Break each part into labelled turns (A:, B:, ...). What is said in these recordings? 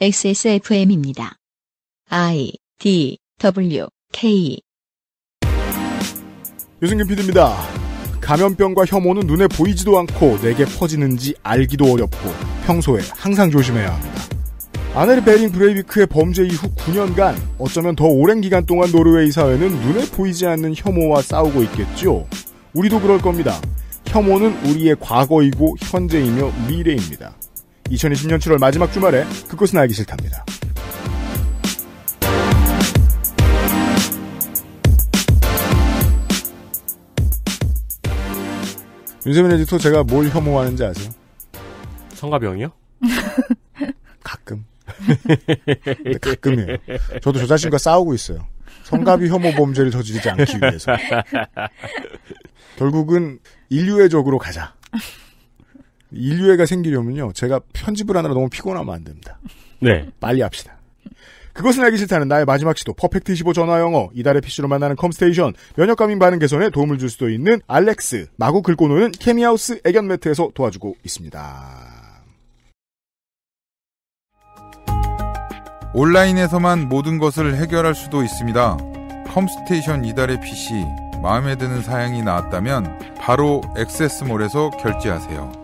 A: XSFM입니다. I D W K
B: 유승균 PD입니다. 감염병과 혐오는 눈에 보이지도 않고 내게 퍼지는지 알기도 어렵고 평소에 항상 조심해야 합니다. 아네 베링 브레이비크의 범죄 이후 9년간 어쩌면 더 오랜 기간 동안 노르웨이 사회는 눈에 보이지 않는 혐오와 싸우고 있겠죠. 우리도 그럴 겁니다. 혐오는 우리의 과거이고 현재이며 미래입니다. 2020년 7월 마지막 주말에 그것은 알기 싫답니다. 윤세민 에디터 제가 뭘 혐오하는지 아세요?
C: 성가병이요? 가끔. 가끔이에요. 저도 저 자신과
B: 싸우고 있어요. 성가비 혐오 범죄를 저지르지 않기
D: 위해서.
B: 결국은 인류애적으로 가자. 인류애가 생기려면요. 제가 편집을 하느라 너무 피곤하면 안 됩니다. 네. 빨리 합시다. 그것은 알기 싫다는 나의 마지막 시도 퍼펙트25 전화영어 이달의 PC로 만나는 컴스테이션 면역감인 반응 개선에 도움을 줄 수도 있는 알렉스 마구 긁고 노는 케미하우스 애견 매트에서 도와주고 있습니다. 온라인에서만 모든 것을 해결할 수도 있습니다. 컴스테이션 이달의 PC 마음에 드는 사양이 나왔다면 바로 액세스몰에서 결제하세요.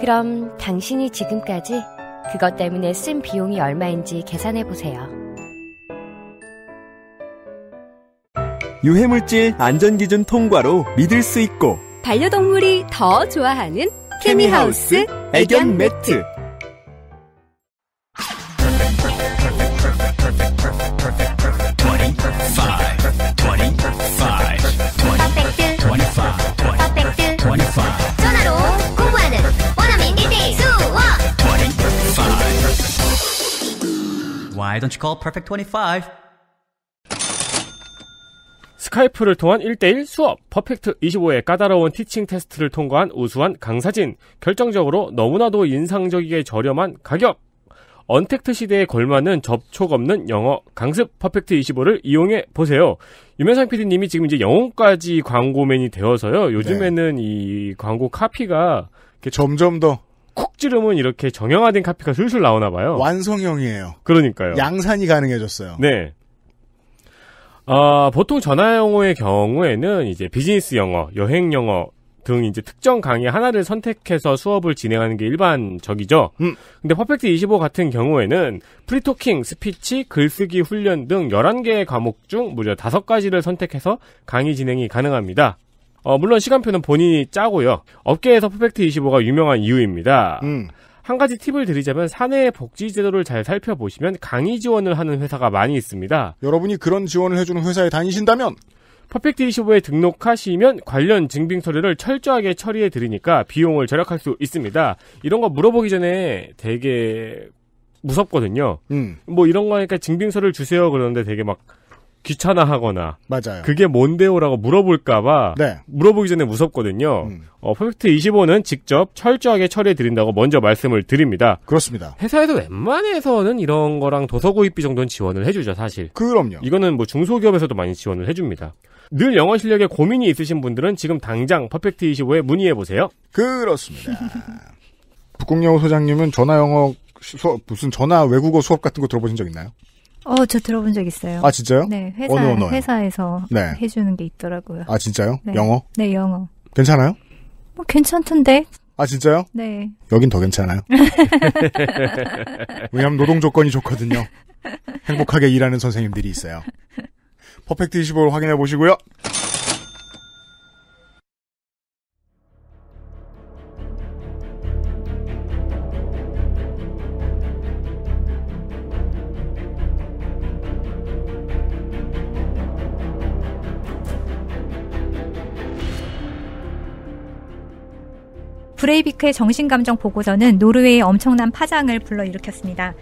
A: 그럼 당신이 지금까지 그것 때문에 쓴 비용이 얼마인지 계산해 보세요.
B: 유해물질 안전기준 통과로 믿을 수 있고
A: 반려동물이 더 좋아하는 케미하우스
B: 애견 매트.
C: Why don't you call Perfect 25? 스카이프를 통한 1대1 수업, 퍼펙트 25의 까다로운 티칭 테스트를 통과한 우수한 강사진, 결정적으로 너무나도 인상적이게 저렴한 가격, 언택트 시대에 걸맞는 접촉 없는 영어 강습 퍼펙트 25를 이용해 보세요. 유명상 PD님이 지금 이제 영혼까지 광고맨이 되어서요. 요즘에는 네. 이 광고 카피가 점점 더콕 찌르면 이렇게 정형화된 카피가 술술 나오나 봐요.
B: 완성형이에요. 그러니까요. 양산이 가능해졌어요.
C: 네. 아, 보통 전화 영어의 경우에는 이제 비즈니스 영어, 여행 영어 등 이제 특정 강의 하나를 선택해서 수업을 진행하는 게 일반적이죠. 음. 근데 퍼펙트 25 같은 경우에는 프리토킹, 스피치, 글쓰기 훈련 등 11개의 과목 중 무려 5가지를 선택해서 강의 진행이 가능합니다. 어, 물론 시간표는 본인이 짜고요. 업계에서 퍼펙트 25가 유명한 이유입니다. 음. 한 가지 팁을 드리자면 사내의 복지 제도를 잘 살펴보시면 강의 지원을 하는 회사가 많이 있습니다. 여러분이 그런 지원을 해주는 회사에 다니신다면 퍼펙트 25에 등록하시면 관련 증빙 서류를 철저하게 처리해 드리니까 비용을 절약할 수 있습니다. 이런 거 물어보기 전에 되게 무섭거든요. 음. 뭐 이런 거니까 하 증빙서를 주세요 그러는데 되게 막 귀찮아하거나 맞아요. 그게 뭔데요라고 물어볼까봐 네. 물어보기 전에 무섭거든요. 음. 어, 퍼펙트 25는 직접 철저하게 처리해 드린다고 먼저 말씀을 드립니다. 그렇습니다. 회사에서 웬만해서는 이런 거랑 도서구입비 정도는 지원을 해주죠 사실. 그럼요. 이거는 뭐 중소기업에서도 많이 지원을 해줍니다. 늘 영어 실력에 고민이 있으신 분들은 지금 당장 퍼펙트 25에 문의해 보세요. 그렇습니다.
B: 북극영어 소장님은 전화 영어 수업 무슨 전화 외국어 수업 같은 거 들어보신 적 있나요? 어, 저
E: 들어본 적 있어요. 아, 진짜요? 네, 회사, 어느 언어요? 회사에서 네. 해주는 게 있더라고요. 아, 진짜요? 네. 영어?
B: 네, 영어. 괜찮아요?
E: 뭐, 괜찮던데.
B: 아, 진짜요? 네. 여긴 더 괜찮아요. 왜냐면 노동 조건이 좋거든요. 행복하게 일하는 선생님들이 있어요. 퍼펙트 25를 확인해 보시고요.
E: 브레이비크의 정신감정 보고서는 노르웨이의 엄청난 파장을 불러일으켰습니다.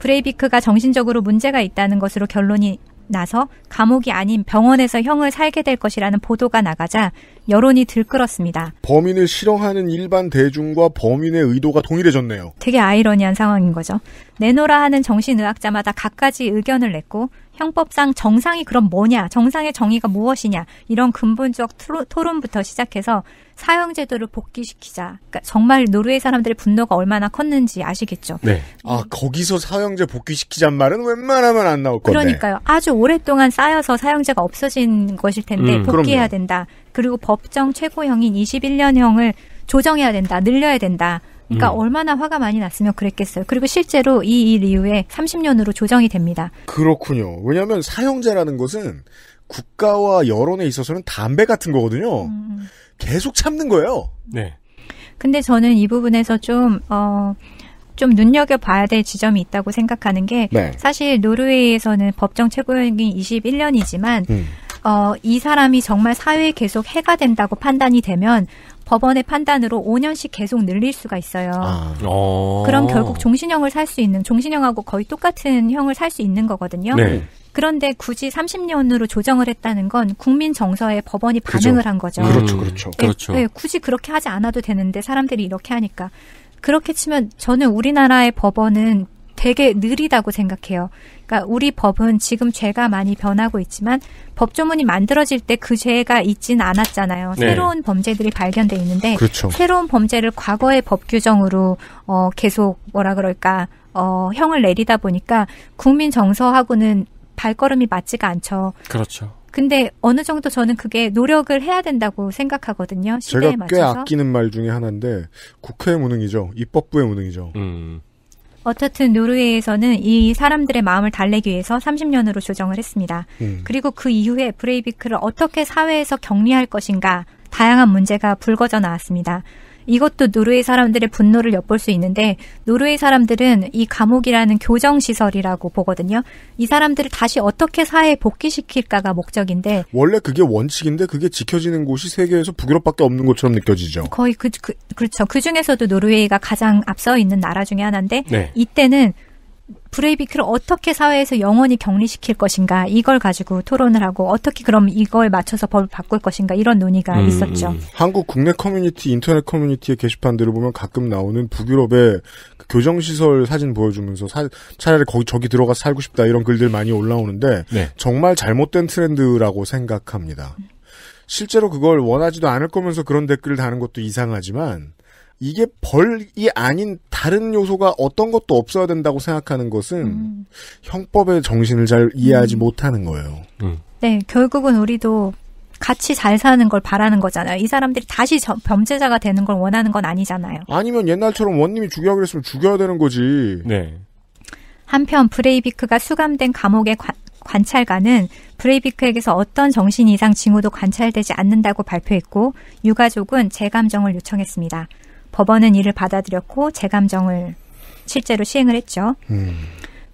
E: 브레이비크가 정신적으로 문제가 있다는 것으로 결론이 나서 감옥이 아닌 병원에서 형을 살게 될 것이라는 보도가 나가자 여론이 들끓었습니다.
B: 범인을 싫어하는 일반 대중과 범인의 의도가 동일해졌네요.
E: 되게 아이러니한 상황인 거죠. 내놓으라 하는 정신의학자마다 각가지 의견을 냈고 형법상 정상이 그럼 뭐냐, 정상의 정의가 무엇이냐 이런 근본적 토론, 토론부터 시작해서 사형제도를 복귀시키자. 그러니까 정말 노르웨이 사람들의 분노가 얼마나 컸는지 아시겠죠. 네.
B: 아 거기서 사형제 복귀시키자는 말은 웬만하면 안 나올 건데. 그러니까요.
E: 아주 오랫동안 쌓여서 사형제가 없어진 것일 텐데 음, 복귀해야 그럼요. 된다. 그리고 법정 최고형인 21년형을 조정해야 된다, 늘려야 된다. 그러니까 음. 얼마나 화가 많이 났으면 그랬겠어요. 그리고 실제로 이 일 이후에 30년으로 조정이 됩니다.
B: 그렇군요. 왜냐하면 사형제라는 것은 국가와 여론에 있어서는 담배 같은 거거든요. 음, 음. 계속 참는 거예요. 네.
E: 근데 저는 이 부분에서 좀, 어, 좀 눈여겨봐야 될 지점이 있다고 생각하는 게, 네. 사실 노르웨이에서는 법정 최고형이 21년이지만, 음. 어, 이 사람이 정말 사회에 계속 해가 된다고 판단이 되면 법원의 판단으로 5년씩 계속 늘릴 수가 있어요. 아.
D: 어. 그럼 결국
E: 종신형을 살 수 있는 종신형하고 거의 똑같은 형을 살 수 있는 거거든요. 네. 그런데 굳이 30년으로 조정을 했다는 건 국민 정서에 법원이 반응을 그죠. 한 거죠. 음, 그렇죠, 음. 그렇죠. 네, 그렇죠. 네, 굳이 그렇게 하지 않아도 되는데 사람들이 이렇게 하니까. 그렇게 치면 저는 우리나라의 법원은 되게 느리다고 생각해요. 그러니까 우리 법은 지금 죄가 많이 변하고 있지만 법조문이 만들어질 때 그 죄가 있진 않았잖아요. 네. 새로운 범죄들이 발견돼 있는데 그렇죠. 새로운 범죄를 과거의 법 규정으로 어 계속 뭐라 그럴까 어 형을 내리다 보니까 국민 정서하고는 발걸음이 맞지가 않죠. 그렇죠. 근데 어느 정도 저는 그게 노력을 해야 된다고 생각하거든요. 시대에 제가 맞춰서. 꽤 아끼는
B: 말 중에 하나인데 국회의 무능이죠. 입법부의 무능이죠. 음.
E: 어쨌든 노르웨이에서는 이 사람들의 마음을 달래기 위해서 30년으로 조정을 했습니다. 음. 그리고 그 이후에 브레이비크를 어떻게 사회에서 격리할 것인가 다양한 문제가 불거져 나왔습니다. 이것도 노르웨이 사람들의 분노를 엿볼 수 있는데 노르웨이 사람들은 이 감옥이라는 교정 시설이라고 보거든요. 이 사람들을 다시 어떻게 사회에 복귀시킬까가 목적인데
B: 원래 그게 원칙인데 그게 지켜지는 곳이 세계에서 북유럽밖에 없는 것처럼 느껴지죠.
E: 거의 그, 그 그렇죠. 그 중에서도 노르웨이가 가장 앞서 있는 나라 중에 하나인데 네. 이때는 브레이비크를 어떻게 사회에서 영원히 격리시킬 것인가 이걸 가지고 토론을 하고 어떻게 그럼 이걸 맞춰서 법을 바꿀 것인가 이런 논의가 음, 있었죠. 음.
B: 한국 국내 커뮤니티 인터넷 커뮤니티의 게시판들을 보면 가끔 나오는 북유럽의 그 교정 시설 사진 보여주면서 사, 차라리 거기 저기 들어가 살고 싶다 이런 글들 많이 올라오는데 네. 정말 잘못된 트렌드라고 생각합니다. 실제로 그걸 원하지도 않을 거면서 그런 댓글을 다는 것도 이상하지만 이게 벌이 아닌 다른 요소가 어떤 것도 없어야 된다고 생각하는 것은 음. 형법의 정신을 잘 이해하지 음. 못하는 거예요. 음.
E: 네, 결국은 우리도 같이 잘 사는 걸 바라는 거잖아요. 이 사람들이 다시 저, 범죄자가 되는 걸 원하는 건 아니잖아요.
B: 아니면 옛날처럼 원님이 죽여야 그랬으면 죽여야 되는 거지. 네.
E: 한편 브레이비크가 수감된 감옥의 관, 관찰관은 브레이비크에게서 어떤 정신 이상 징후도 관찰되지 않는다고 발표했고 유가족은 재감정을 요청했습니다. 법원은 이를 받아들였고 재감정을 실제로 시행을 했죠. 음.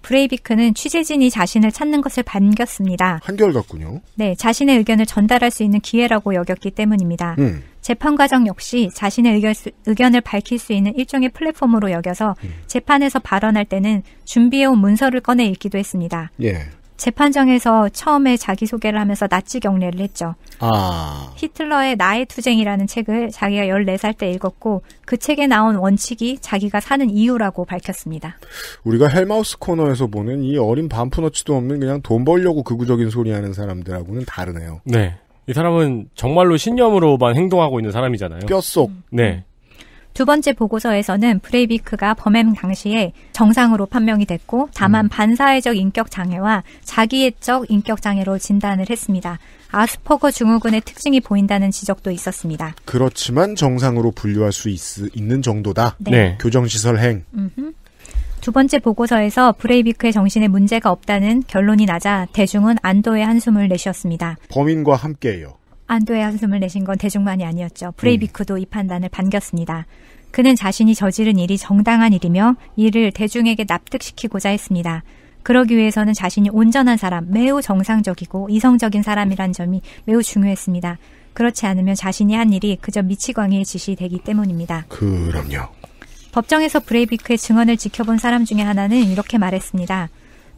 E: 브레이비크는 취재진이 자신을 찾는 것을 반겼습니다.
B: 한결같군요.
E: 네, 자신의 의견을 전달할 수 있는 기회라고 여겼기 때문입니다. 음. 재판 과정 역시 자신의 의견 의견을 밝힐 수 있는 일종의 플랫폼으로 여겨서 음. 재판에서 발언할 때는 준비해온 문서를 꺼내 읽기도 했습니다. 예. 재판정에서 처음에 자기소개를 하면서 나치 경례를 했죠.
D: 아.
E: 히틀러의 나의 투쟁이라는 책을 자기가 14살 때 읽었고 그 책에 나온 원칙이 자기가 사는 이유라고 밝혔습니다.
B: 우리가 헬마우스 코너에서 보는 이 어린 반푼너치도 없는 그냥 돈 벌려고 극우적인 소리 하는 사람들하고는 다르네요.
C: 네. 이 사람은 정말로 신념으로만 행동하고 있는 사람이잖아요. 뼛속. 네.
E: 두 번째 보고서에서는 브레이비크가 범행 당시에 정상으로 판명이 됐고 다만 음. 반사회적 인격 장애와 자기애적 인격 장애로 진단을 했습니다. 아스퍼거 증후군의 특징이 보인다는 지적도 있었습니다.
B: 그렇지만 정상으로 분류할 수 있, 는 정도다. 네. 네. 교정시설 행.
E: 두 번째 보고서에서 브레이비크의 정신에 문제가 없다는 결론이 나자 대중은 안도의 한숨을 내쉬었습니다.
B: 범인과 함께요.
E: 안도의 한숨을 내신 건 대중만이 아니었죠. 브레이비크도 음. 이 판단을 반겼습니다. 그는 자신이 저지른 일이 정당한 일이며 이를 대중에게 납득시키고자 했습니다. 그러기 위해서는 자신이 온전한 사람, 매우 정상적이고 이성적인 사람이란 점이 매우 중요했습니다. 그렇지 않으면 자신이 한 일이 그저 미치광이의 지시되기 때문입니다.
D: 그럼요.
E: 법정에서 브레이비크의 증언을 지켜본 사람 중에 하나는 이렇게 말했습니다.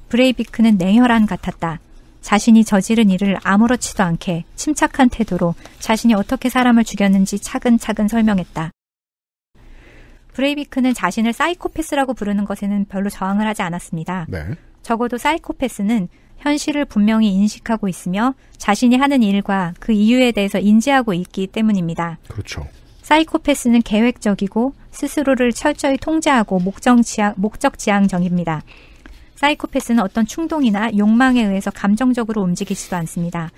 E: 브레이비크는 냉혈한 같았다. 자신이 저지른 일을 아무렇지도 않게 침착한 태도로 자신이 어떻게 사람을 죽였는지 차근차근 설명했다. 브레이비크는 자신을 사이코패스라고 부르는 것에는 별로 저항을 하지 않았습니다. 네. 적어도 사이코패스는 현실을 분명히 인식하고 있으며 자신이 하는 일과 그 이유에 대해서 인지하고 있기 때문입니다. 그렇죠. 사이코패스는 계획적이고 스스로를 철저히 통제하고 목적 지향, 목적 지향적입니다. 사이코패스는 어떤 충동이나 욕망에 의해서 감정적으로 움직이지도 않습니다.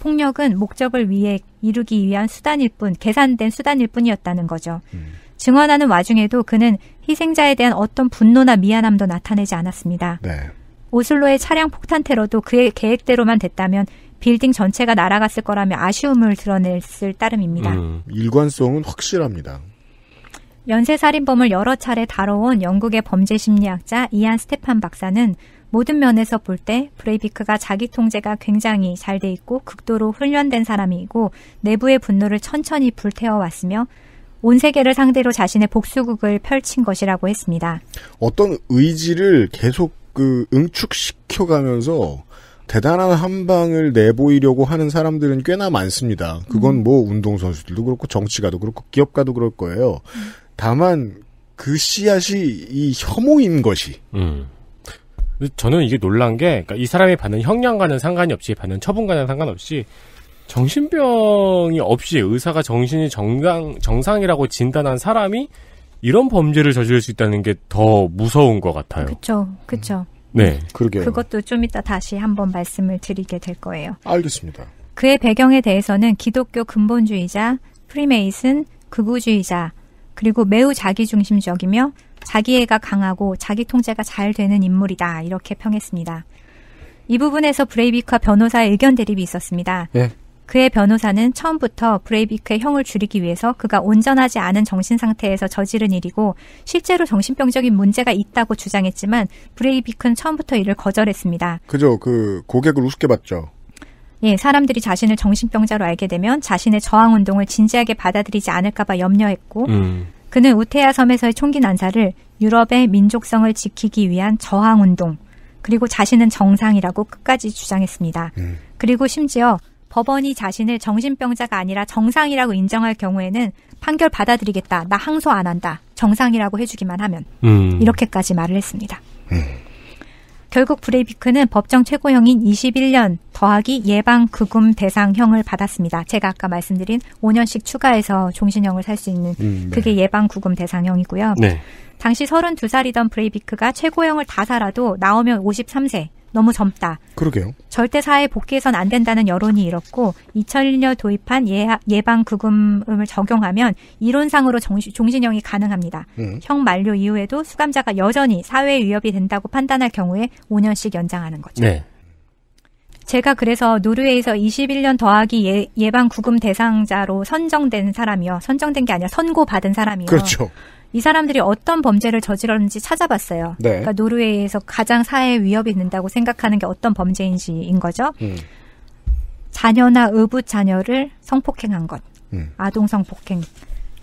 E: 폭력은 목적을 위해 이루기 위한 수단일 뿐, 계산된 수단일 뿐이었다는 거죠. 음. 증언하는 와중에도 그는 희생자에 대한 어떤 분노나 미안함도 나타내지 않았습니다. 네. 오슬로의 차량 폭탄 테러도 그의 계획대로만 됐다면 빌딩 전체가 날아갔을 거라며 아쉬움을 드러냈을 따름입니다. 음,
B: 일관성은 확실합니다.
E: 연쇄살인범을 여러 차례 다뤄온 영국의 범죄심리학자 이안 스테판 박사는 모든 면에서 볼 때 브레이비크가 자기 통제가 굉장히 잘 돼 있고 극도로 훈련된 사람이고 내부의 분노를 천천히 불태워 왔으며 온 세계를 상대로 자신의 복수극을 펼친 것이라고 했습니다.
B: 어떤 의지를 계속 그 응축시켜 가면서 대단한 한방을 내보이려고 하는 사람들은 꽤나 많습니다. 그건 음. 뭐 운동선수들도 그렇고 정치가도 그렇고 기업가도 그럴 거예요. 음. 다만 그 씨앗이 이 혐오인 것이.
C: 음. 저는 이게 놀란 게, 그러니까 이 사람이 받는 형량과는 상관이 없이, 받는 처분과는 상관없이, 정신병이 없이 의사가 정신이 정상, 정상이라고 진단한 사람이 이런 범죄를 저지를 수 있다는 게 더 무서운 것 같아요.
E: 그쵸, 그쵸.
C: 음. 네, 네. 그러게요.
E: 그것도 좀 이따 다시 한번 말씀을 드리게 될 거예요.
B: 알겠습니다.
E: 그의 배경에 대해서는 기독교 근본주의자, 프리메이슨, 극우주의자, 그리고 매우 자기중심적이며 자기애가 강하고 자기 통제가 잘 되는 인물이다. 이렇게 평했습니다. 이 부분에서 브레이비크와 변호사의 의견 대립이 있었습니다. 예. 그의 변호사는 처음부터 브레이비크의 형을 줄이기 위해서 그가 온전하지 않은 정신 상태에서 저지른 일이고 실제로 정신병적인 문제가 있다고 주장했지만 브레이비크는 처음부터 이를 거절했습니다.
B: 그죠. 그 고객을 우습게 봤죠.
E: 예, 사람들이 자신을 정신병자로 알게 되면 자신의 저항 운동을 진지하게 받아들이지 않을까봐 염려했고, 음. 그는 우테야 섬에서의 총기 난사를 유럽의 민족성을 지키기 위한 저항 운동, 그리고 자신은 정상이라고 끝까지 주장했습니다. 음. 그리고 심지어 법원이 자신을 정신병자가 아니라 정상이라고 인정할 경우에는 판결 받아들이겠다. 나 항소 안 한다. 정상이라고 해주기만 하면. 음. 이렇게까지 말을 했습니다. 음. 결국 브레이비크는 법정 최고형인 21년 더하기 예방 구금 대상형을 받았습니다. 제가 아까 말씀드린 5년씩 추가해서 종신형을 살 수 있는 음, 네. 그게 예방 구금 대상형이고요. 네. 당시 32살이던 브레이비크가 최고형을 다 살아도 나오면 53세, 너무 젊다. 그러게요. 절대 사회 복귀해선 안 된다는 여론이 일었고 2001년 도입한 예, 방 구금을 적용하면 이론상으로 정시, 종신형이 가능합니다. 음. 형 만료 이후에도 수감자가 여전히 사회 위협이 된다고 판단할 경우에 5년씩 연장하는 거죠. 네. 제가 그래서 노르웨이에서 21년 더하기 예, 방 구금 대상자로 선정된 사람이요. 선정된 게 아니라 선고받은 사람이요. 그렇죠. 이 사람들이 어떤 범죄를 저질렀는지 찾아봤어요. 네. 그러니까 노르웨이에서 가장 사회 위협이 있는다고 생각하는 게 어떤 범죄인지인 거죠. 음. 자녀나 의붓 자녀를 성폭행한 것, 음. 아동 성폭행,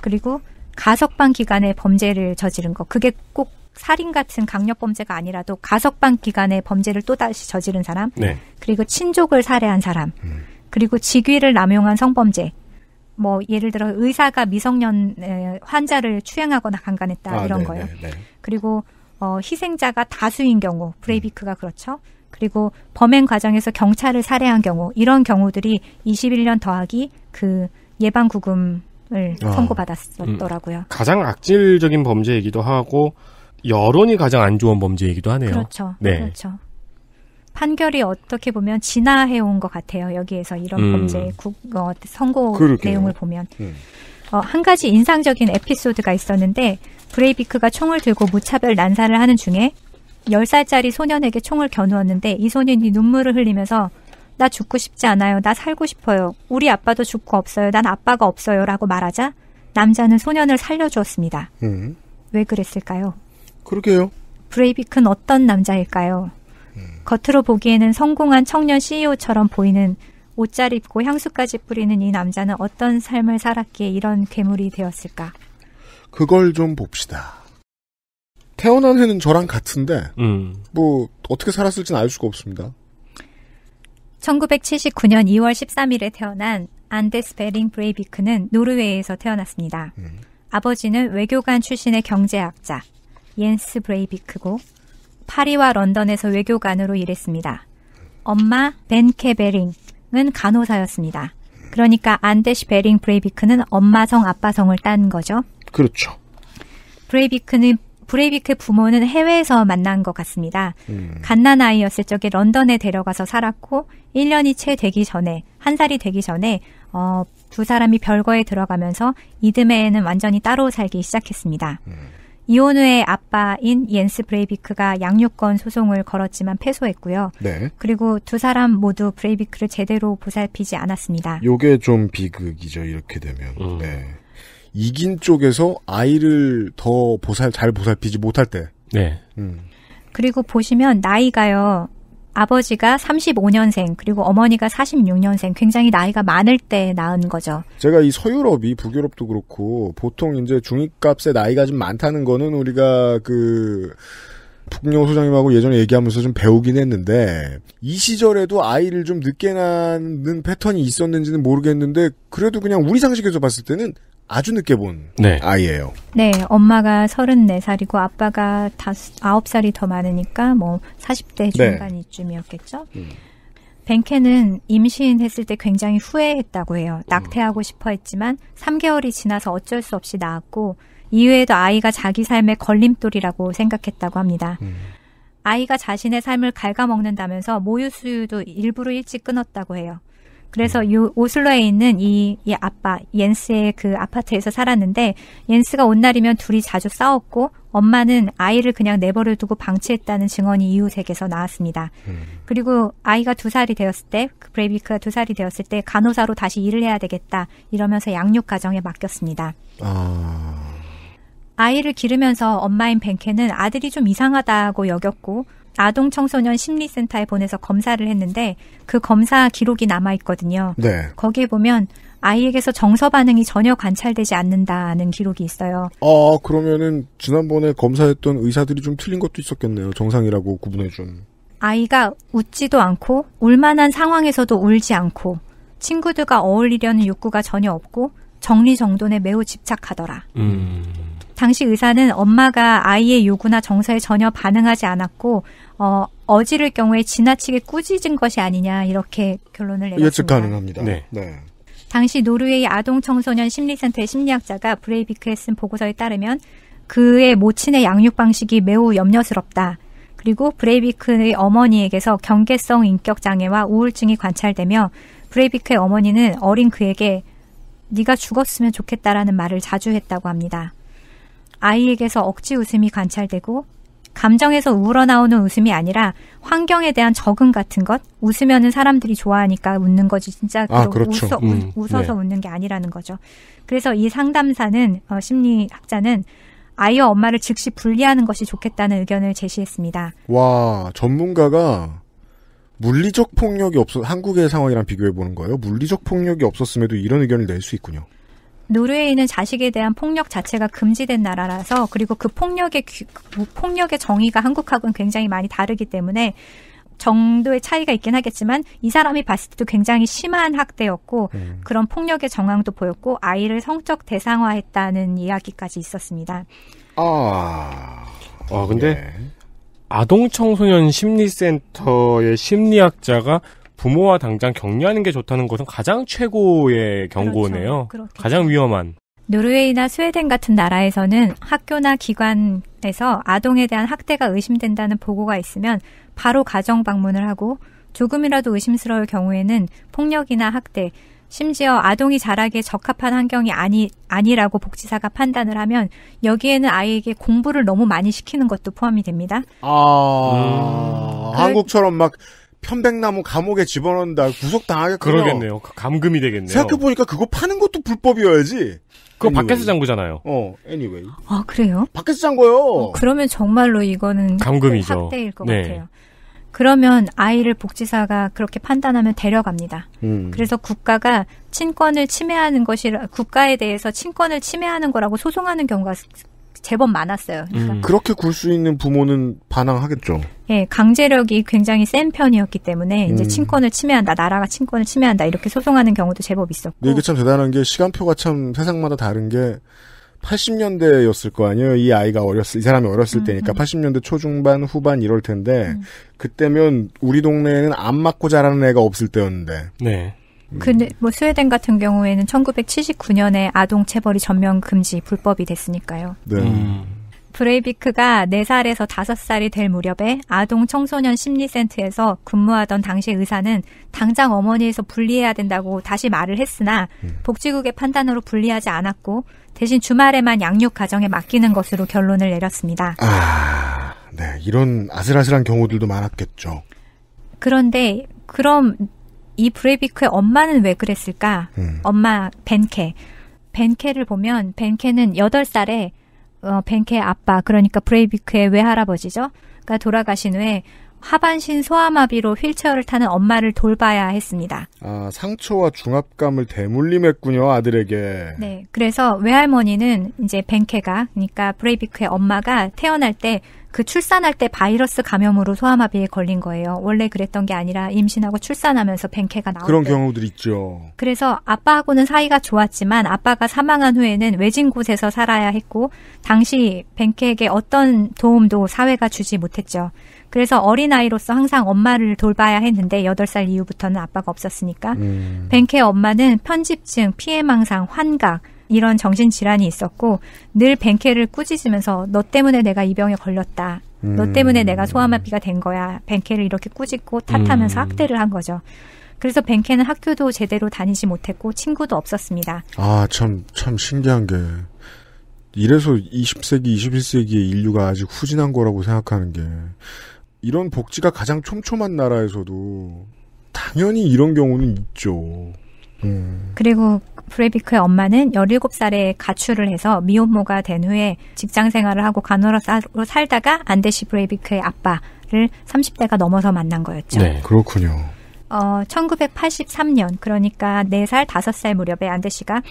E: 그리고 가석방 기간에 범죄를 저지른 것. 그게 꼭 살인 같은 강력 범죄가 아니라도 가석방 기간에 범죄를 또다시 저지른 사람, 네. 그리고 친족을 살해한 사람, 음. 그리고 직위를 남용한 성범죄, 뭐 예를 들어 의사가 미성년 환자를 추행하거나 강간했다 아, 이런 네네, 거예요. 네네. 네. 그리고 어, 희생자가 다수인 경우 브레이비크가 음. 그렇죠. 그리고 범행 과정에서 경찰을 살해한 경우 이런 경우들이 21년 더하기 그 예방 구금을 아, 선고받았었더라고요. 음,
C: 가장 악질적인 범죄이기도 하고 여론이 가장 안 좋은 범죄이기도 하네요. 그렇죠. 네.
E: 그렇죠. 판결이 어떻게 보면 진화해온 것 같아요. 여기에서 이런 음. 범죄 국, 어, 선고 그러게요. 내용을 보면. 음. 어, 한 가지 인상적인 에피소드가 있었는데 브레이비크가 총을 들고 무차별 난사를 하는 중에 10살짜리 소년에게 총을 겨누었는데 이 소년이 눈물을 흘리면서 나 죽고 싶지 않아요. 나 살고 싶어요. 우리 아빠도 죽고 없어요. 난 아빠가 없어요. 라고 말하자 남자는 소년을 살려주었습니다. 음. 왜 그랬을까요? 그러게요. 브레이비크는 어떤 남자일까요? 겉으로 보기에는 성공한 청년 CEO처럼 보이는 옷 잘 입고 향수까지 뿌리는 이 남자는 어떤 삶을 살았기에 이런 괴물이 되었을까?
B: 그걸 좀 봅시다. 태어난 해는 저랑 같은데, 음. 뭐, 어떻게 살았을지는 알 수가 없습니다.
E: 1979년 2월 13일에 태어난 안데스 베링 브레이비크는 노르웨이에서 태어났습니다. 음. 아버지는 외교관 출신의 경제학자, 옌스 브레이비크고, 파리와 런던에서 외교관으로 일했습니다. 엄마 벤케 베링은 간호사였습니다. 그러니까 안데시 베링 브레이비크는 엄마성 아빠성을 딴 거죠. 그렇죠. 브레이비크는 브레이비크 부모는 해외에서 만난 것 같습니다. 음. 갓난아이였을 적에 런던에 데려가서 살았고 1년이 채 되기 전에 한 살이 되기 전에 어, 두 사람이 별거에 들어가면서 이듬해에는 완전히 따로 살기 시작했습니다. 음. 이혼 후의 아빠인 옌스 브레이비크가 양육권 소송을 걸었지만 패소했고요. 네. 그리고 두 사람 모두 브레이비크를 제대로 보살피지 않았습니다.
B: 요게 좀 비극이죠. 이렇게 되면. 음. 네. 이긴 쪽에서 아이를 더 보살 잘 보살피지 못할 때. 네. 음.
E: 그리고 보시면 나이가요. 아버지가 35년생 그리고 어머니가 46년생 굉장히 나이가 많을 때 낳은 거죠.
B: 제가 이 서유럽이 북유럽도 그렇고 보통 이제 중위값에 나이가 좀 많다는 거는 우리가 그 북녀 소장님하고 예전에 얘기하면서 좀 배우긴 했는데 이 시절에도 아이를 좀 늦게 낳는 패턴이 있었는지는 모르겠는데 그래도 그냥 우리 상식에서 봤을 때는 아주 늦게 본 네. 아이예요.
E: 네, 엄마가 34살이고 아빠가 다섯 9살이 더 많으니까 뭐 40대 중반이쯤이었겠죠. 네. 음. 벤케는 임신했을 때 굉장히 후회했다고 해요. 음. 낙태하고 음. 싶어 했지만 3개월이 지나서 어쩔 수 없이 낳았고 이후에도 아이가 자기 삶의 걸림돌이라고 생각했다고 합니다. 음. 아이가 자신의 삶을 갉아먹는다면서 모유 수유도 일부러 일찍 끊었다고 해요. 그래서 요 오슬로에 있는 이, 이 아빠 옌스의 그 아파트에서 살았는데 옌스가 온 날이면 둘이 자주 싸웠고 엄마는 아이를 그냥 내버려 두고 방치했다는 증언이 이웃에게서 나왔습니다. 음. 그리고 아이가 두 살이 되었을 때, 그 브레이비크가 두 살이 되었을 때 간호사로 다시 일을 해야 되겠다 이러면서 양육 가정에 맡겼습니다. 아... 아이를 기르면서 엄마인 벤케는 아들이 좀 이상하다고 여겼고 아동 청소년 심리센터에 보내서 검사를 했는데 그 검사 기록이 남아 있거든요. 네. 거기에 보면 아이에게서 정서 반응이 전혀 관찰되지 않는다는 기록이 있어요.
B: 아, 그러면은 지난번에 검사했던 의사들이 좀 틀린 것도 있었겠네요. 정상이라고 구분해 준.
E: 아이가 웃지도 않고 울만한 상황에서도 울지 않고 친구들과 어울리려는 욕구가 전혀 없고 정리정돈에 매우 집착하더라. 음. 당시 의사는 엄마가 아이의 요구나 정서에 전혀 반응하지 않았고 어, 어지를 경우에 지나치게 꾸짖은 것이 아니냐 이렇게 결론을 내렸습니다. 예측
B: 가능합니다. 네. 네.
E: 당시 노르웨이 아동 청소년 심리센터의 심리학자가 브레이비크에 쓴 보고서에 따르면 그의 모친의 양육 방식이 매우 염려스럽다. 그리고 브레이비크의 어머니에게서 경계성 인격 장애와 우울증이 관찰되며 브레이비크의 어머니는 어린 그에게 네가 죽었으면 좋겠다라는 말을 자주 했다고 합니다. 아이에게서 억지 웃음이 관찰되고 감정에서 우러나오는 웃음이 아니라 환경에 대한 적응 같은 것 웃으면은 사람들이 좋아하니까 웃는 거지 진짜 아, 그렇죠. 웃어, 음, 서 네. 웃는 게 아니라는 거죠. 그래서 이 상담사는 어, 심리학자는 아이와 엄마를 즉시 분리하는 것이 좋겠다는 의견을 제시했습니다.
B: 와 전문가가 물리적 폭력이 없어 한국의 상황이랑 비교해 보는 거예요. 물리적 폭력이 없었음에도 이런 의견을 낼 수 있군요.
E: 노르웨이는 자식에 대한 폭력 자체가 금지된 나라라서 그리고 그 폭력의 귀, 그 폭력의 정의가 한국하고는 굉장히 많이 다르기 때문에 정도의 차이가 있긴 하겠지만 이 사람이 봤을 때도 굉장히 심한 학대였고 음. 그런 폭력의 정황도 보였고 아이를 성적 대상화했다는 이야기까지 있었습니다.
C: 아, 아 근데 네. 아동 청소년 심리센터의 심리학자가 부모와 당장 격려하는 게 좋다는 것은 가장 최고의 경고네요. 그렇죠. 가장 위험한.
E: 노르웨이나 스웨덴 같은 나라에서는 학교나 기관에서 아동에 대한 학대가 의심된다는 보고가 있으면 바로 가정 방문을 하고 조금이라도 의심스러울 경우에는 폭력이나 학대, 심지어 아동이 자라기에 적합한 환경이 아니, 아니라고 복지사가 판단을 하면 여기에는 아이에게 공부를 너무 많이 시키는 것도 포함이 됩니다.
B: 아, 음. 그 한국처럼 막 편백나무 감옥에 집어넣는다 구속당하겠 그러겠네요. 그
C: 감금이 되겠네요.
B: 생각해보니까 그거 파는 것도 불법이어야지. 그거 anyway. 밖에서 잔 거잖아요.
C: 어, anyway.
B: 아, 그래요? 밖에서 잔 거요. 어,
E: 그러면 정말로 이거는 감금이죠. 학대일 것 네. 같아요. 그러면 아이를 복지사가 그렇게 판단하면 데려갑니다. 음. 그래서 국가가 친권을 침해하는 것이라 국가에 대해서 친권을 침해하는 거라고 소송하는 경우가 제법 많았어요.
B: 그러니까. 음. 그렇게 굴 수 있는 부모는 반항하겠죠.
E: 예, 강제력이 굉장히 센 편이었기 때문에 이제 음. 친권을 침해한다, 나라가 친권을 침해한다 이렇게 소송하는 경우도 제법 있었고.
B: 이게 참 대단한 게 시간표가 참 세상마다 다른 게 80년대였을 거 아니에요. 이 아이가 어렸을, 이 사람이 어렸을 음, 때니까 80년대 음. 초중반, 후반 이럴 텐데 음. 그때면 우리 동네에는 안 맞고 자라는 애가 없을 때였는데. 네.
E: 근데 뭐 스웨덴 같은 경우에는 1979년에 아동 체벌이 전면 금지 불법이 됐으니까요. 네. 음. 브레이비크가 4살에서 5살이 될 무렵에 아동 청소년 심리센터에서 근무하던 당시 의사는 당장 어머니에서 분리해야 된다고 다시 말을 했으나 음. 복지국의 판단으로 분리하지 않았고 대신 주말에만 양육 가정에 맡기는 것으로 결론을 내렸습니다.
B: 아, 네. 이런 아슬아슬한 경우들도 많았겠죠.
E: 그런데 그럼 이 브레이비크의 엄마는 왜 그랬을까? 음. 엄마 벤케. 벤케를 보면 벤케는 8살에 어, 벤케의 아빠 그러니까 브레이비크의 외할아버지죠. 그러니까 돌아가신 후에 하반신 소아마비로 휠체어를 타는 엄마를 돌봐야 했습니다.
B: 아, 상처와 중압감을 대물림했군요, 아들에게.
E: 네. 그래서 외할머니는 이제 벤케가, 그러니까 브레이비크의 엄마가 태어날 때그 출산할 때 바이러스 감염으로 소아마비에 걸린 거예요. 원래 그랬던 게 아니라 임신하고 출산하면서 뱅케가 나온고 그런
B: 경우들 있죠.
E: 그래서 아빠하고는 사이가 좋았지만 아빠가 사망한 후에는 외진 곳에서 살아야 했고 당시 뱅케에게 어떤 도움도 사회가 주지 못했죠. 그래서 어린아이로서 항상 엄마를 돌봐야 했는데 8살 이후부터는 아빠가 없었으니까 음. 뱅케 엄마는 편집증, 피해망상, 환각, 이런 정신질환이 있었고 늘뱅케를 꾸짖으면서 너 때문에 내가 이 병에 걸렸다. 음. 너 때문에 내가 소아마비가 된 거야. 뱅케를 이렇게 꾸짖고 탓하면서 음. 학대를 한 거죠. 그래서 뱅케는 학교도 제대로 다니지 못했고 친구도 없었습니다.
B: 아, 참, 참 신기한 게. 이래서 20세기, 21세기의 인류가 아직 후진한 거라고 생각하는 게 이런 복지가 가장 촘촘한 나라에서도 당연히 이런 경우는 있죠. 음.
E: 그리고 브레이비크의 엄마는 17살에 가출을 해서 미혼모가 된 후에 직장 생활을 하고 간호사로 살다가 안데시 브레이비크의 아빠를 30대가 넘어서 만난 거였죠.
D: 네, 그렇군요.
E: 어, 1983년, 그러니까 4살, 5살 무렵에 안데시가이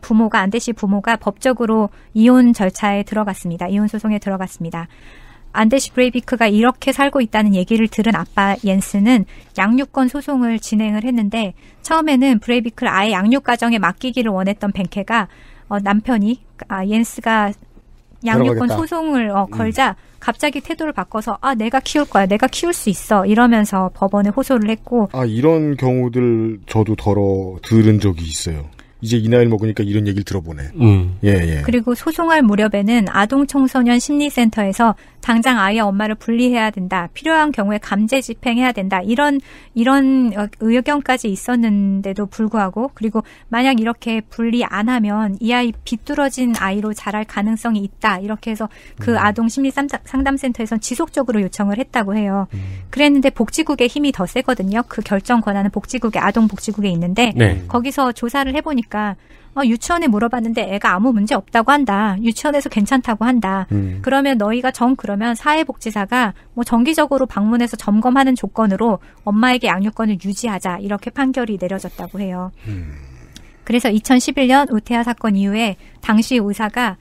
E: 부모가, 안데시 부모가 법적으로 이혼 절차에 들어갔습니다. 이혼 소송에 들어갔습니다. 안데시 브레이비크가 이렇게 살고 있다는 얘기를 들은 아빠 옌스는 양육권 소송을 진행을 했는데 처음에는 브레이비크를 아예 양육 과정에 맡기기를 원했던 뱅케가 어, 남편이 아, 옌스가
C: 양육권 소송을
E: 어, 음. 걸자 음. 갑자기 태도를 바꿔서 아 내가 키울 거야 내가 키울 수 있어 이러면서 법원에 호소를 했고
B: 아 이런 경우들 저도 덜어 들은 적이 있어요. 이제 이 나이를 먹으니까 이런 얘기를 들어보네. 음. 예, 예.
E: 그리고 소송할 무렵에는 아동 청소년 심리센터에서 당장 아이의 엄마를 분리해야 된다. 필요한 경우에 감제 집행해야 된다. 이런 이런 의견까지 있었는데도 불구하고 그리고 만약 이렇게 분리 안 하면 이 아이 비뚤어진 아이로 자랄 가능성이 있다. 이렇게 해서 그 음. 아동 심리 상담센터에선 지속적으로 요청을 했다고 해요. 음. 그랬는데 복지국의 힘이 더 세거든요. 그 결정 권한은 복지국에 아동 복지국에 있는데 네. 거기서 조사를 해 보니까 보니까 그러니까, 어, 유치원에 물어봤는데 애가 아무 문제 없다고 한다. 유치원에서 괜찮다고 한다. 음. 그러면 너희가 정 그러면 사회복지사가 뭐 정기적으로 방문해서 점검하는 조건으로 엄마에게 양육권을 유지하자 이렇게 판결이 내려졌다고 해요. 음. 그래서 2011년 우태아 사건 이후에 당시 의사가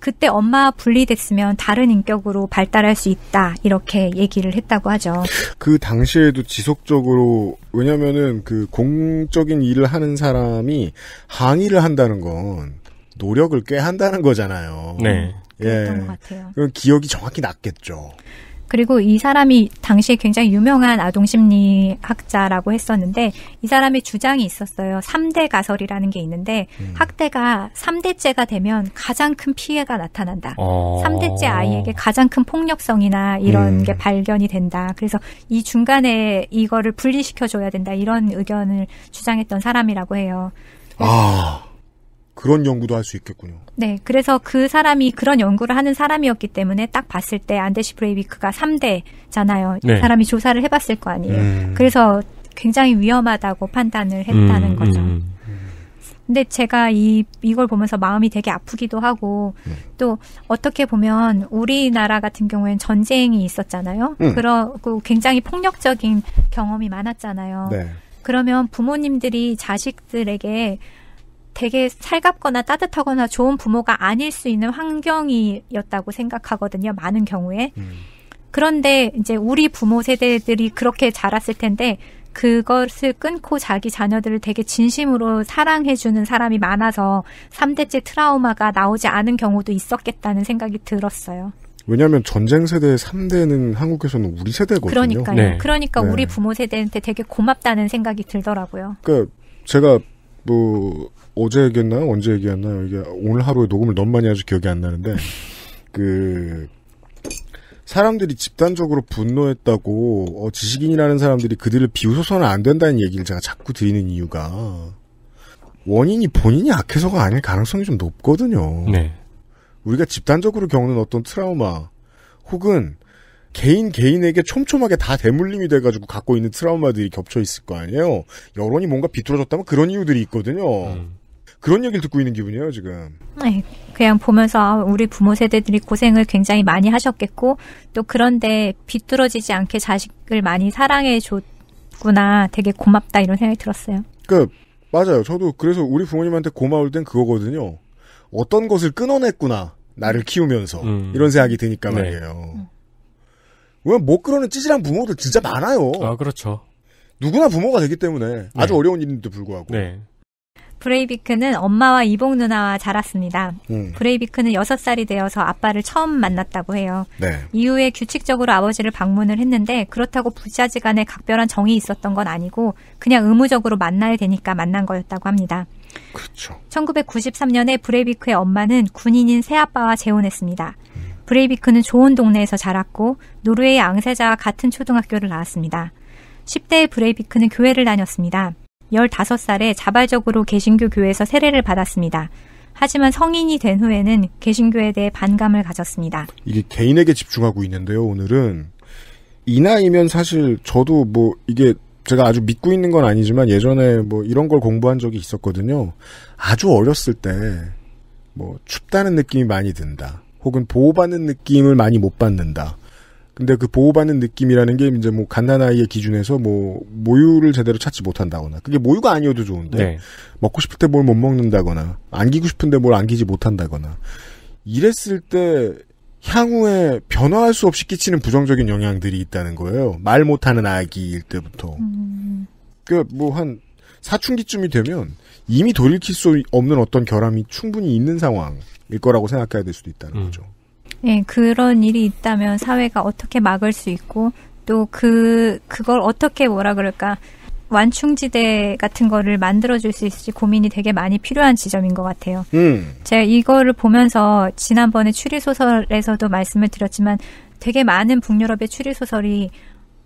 E: 그때 엄마 분리됐으면 다른 인격으로 발달할 수 있다 이렇게 얘기를 했다고 하죠.
B: 그 당시에도 지속적으로 왜냐면은 그 공적인 일을 하는 사람이 항의를 한다는 건 노력을 꽤 한다는 거잖아요. 네. 예. 그런것 같아요. 그 기억이 정확히 났겠죠.
E: 그리고 이 사람이 당시에 굉장히 유명한 아동 심리학자라고 했었는데 이 사람의 주장이 있었어요. 3대 가설이라는 게 있는데 음. 학대가 3대째가 되면 가장 큰 피해가 나타난다.
D: 어. 3대째 아이에게
E: 가장 큰 폭력성이나 이런 음. 게 발견이 된다. 그래서 이 중간에 이거를 분리시켜 줘야 된다. 이런 의견을 주장했던 사람이라고 해요. 아.
B: 그런 연구도 할 수 있겠군요.
E: 네, 그래서 그 사람이 그런 연구를 하는 사람이었기 때문에 딱 봤을 때 안데시 브레이비크가 3대잖아요. 네. 사람이 조사를 해봤을 거 아니에요. 음. 그래서 굉장히 위험하다고 판단을 했다는 음, 거죠. 음. 근데 제가 이 이걸 보면서 마음이 되게 아프기도 하고 네. 또 어떻게 보면 우리나라 같은 경우엔 전쟁이 있었잖아요. 음. 그러고 굉장히 폭력적인 경험이 많았잖아요. 네. 그러면 부모님들이 자식들에게 되게 살갑거나 따뜻하거나 좋은 부모가 아닐 수 있는 환경이었다고 생각하거든요. 많은 경우에. 음. 그런데 이제 우리 부모 세대들이 그렇게 자랐을 텐데 그것을 끊고 자기 자녀들을 되게 진심으로 사랑해주는 사람이 많아서 3대째 트라우마가 나오지 않은 경우도 있었겠다는 생각이 들었어요.
B: 왜냐하면 전쟁 세대의 3대는 한국에서는 우리 세대거든요. 그러니까요. 네. 그러니까 네. 우리
E: 부모 세대한테 되게 고맙다는 생각이 들더라고요.
B: 그러니까 제가 뭐 어제 얘기했나요? 언제 얘기했나요? 이게 오늘 하루에 녹음을 너무 많이 아주 기억이 안 나는데 그 사람들이 집단적으로 분노했다고 어, 지식인이라는 사람들이 그들을 비웃어서는 안 된다는 얘기를 제가 자꾸 드리는 이유가 원인이 본인이 악해서가 아닐 가능성이 좀 높거든요. 네. 우리가 집단적으로 겪는 어떤 트라우마 혹은 개인 개인에게 촘촘하게 다 대물림이 돼가지고 갖고 있는 트라우마들이 겹쳐 있을 거 아니에요. 여론이 뭔가 비뚤어졌다면 그런 이유들이 있거든요. 음. 그런 얘기를 듣고 있는 기분이에요, 지금.
E: 네. 그냥 보면서 아, 우리 부모 세대들이 고생을 굉장히 많이 하셨겠고, 또 그런데 비뚤어지지 않게 자식을 많이 사랑해줬구나. 되게 고맙다. 이런 생각이 들었어요.
B: 그, 맞아요. 저도 그래서 우리 부모님한테 고마울 땐 그거거든요. 어떤 것을 끊어냈구나. 나를 키우면서. 음. 이런 생각이 드니까 네. 말이에요. 네. 왜냐면 못 뭐 그러는 찌질한 부모들 진짜 많아요. 아, 그렇죠. 누구나 부모가 되기 때문에 네. 아주 어려운 일인데도 불구하고.
C: 네.
E: 브레이비크는 엄마와 이복 누나와 자랐습니다. 음. 브레이비크는 6살이 되어서 아빠를 처음 만났다고 해요. 네. 이후에 규칙적으로 아버지를 방문을 했는데 그렇다고 부자지간에 각별한 정이 있었던 건 아니고 그냥 의무적으로 만나야 되니까 만난 거였다고 합니다. 그렇죠. 1993년에 브레이비크의 엄마는 군인인 새아빠와 재혼했습니다. 음. 브레이비크는 좋은 동네에서 자랐고 노르웨이 앙세자와 같은 초등학교를 나왔습니다. 10대의 브레이비크는 교회를 다녔습니다. 15살에 자발적으로 개신교 교회에서 세례를 받았습니다. 하지만 성인이 된 후에는 개신교에 대해 반감을 가졌습니다.
B: 이게 개인에게 집중하고 있는데요, 오늘은. 이 나이면 사실 저도 뭐 이게 제가 아주 믿고 있는 건 아니지만 예전에 뭐 이런 걸 공부한 적이 있었거든요. 아주 어렸을 때 뭐 춥다는 느낌이 많이 든다. 혹은 보호받는 느낌을 많이 못 받는다. 근데 그 보호받는 느낌이라는 게 이제 뭐 갓난아이의 기준에서 뭐 모유를 제대로 찾지 못한다거나 그게 모유가 아니어도 좋은데 네. 먹고 싶을 때 뭘 못 먹는다거나 안기고 싶은데 뭘 안기지 못한다거나 이랬을 때 향후에 변화할 수 없이 끼치는 부정적인 영향들이 있다는 거예요. 말 못하는 아기일 때부터. 음. 음. 그 그러니까 뭐한 사춘기쯤이 되면 이미 돌이킬 수 없는 어떤 결함이 충분히 있는 상황일 거라고 생각해야 될 수도 있다는 음. 거죠.
E: 예, 그런 일이 있다면 사회가 어떻게 막을 수 있고 또 그 그걸 어떻게 뭐라 그럴까 완충지대 같은 거를 만들어줄 수 있을지 고민이 되게 많이 필요한 지점인 것 같아요. 음. 제가 이거를 보면서 지난번에 추리소설에서도 말씀을 드렸지만 되게 많은 북유럽의 추리소설이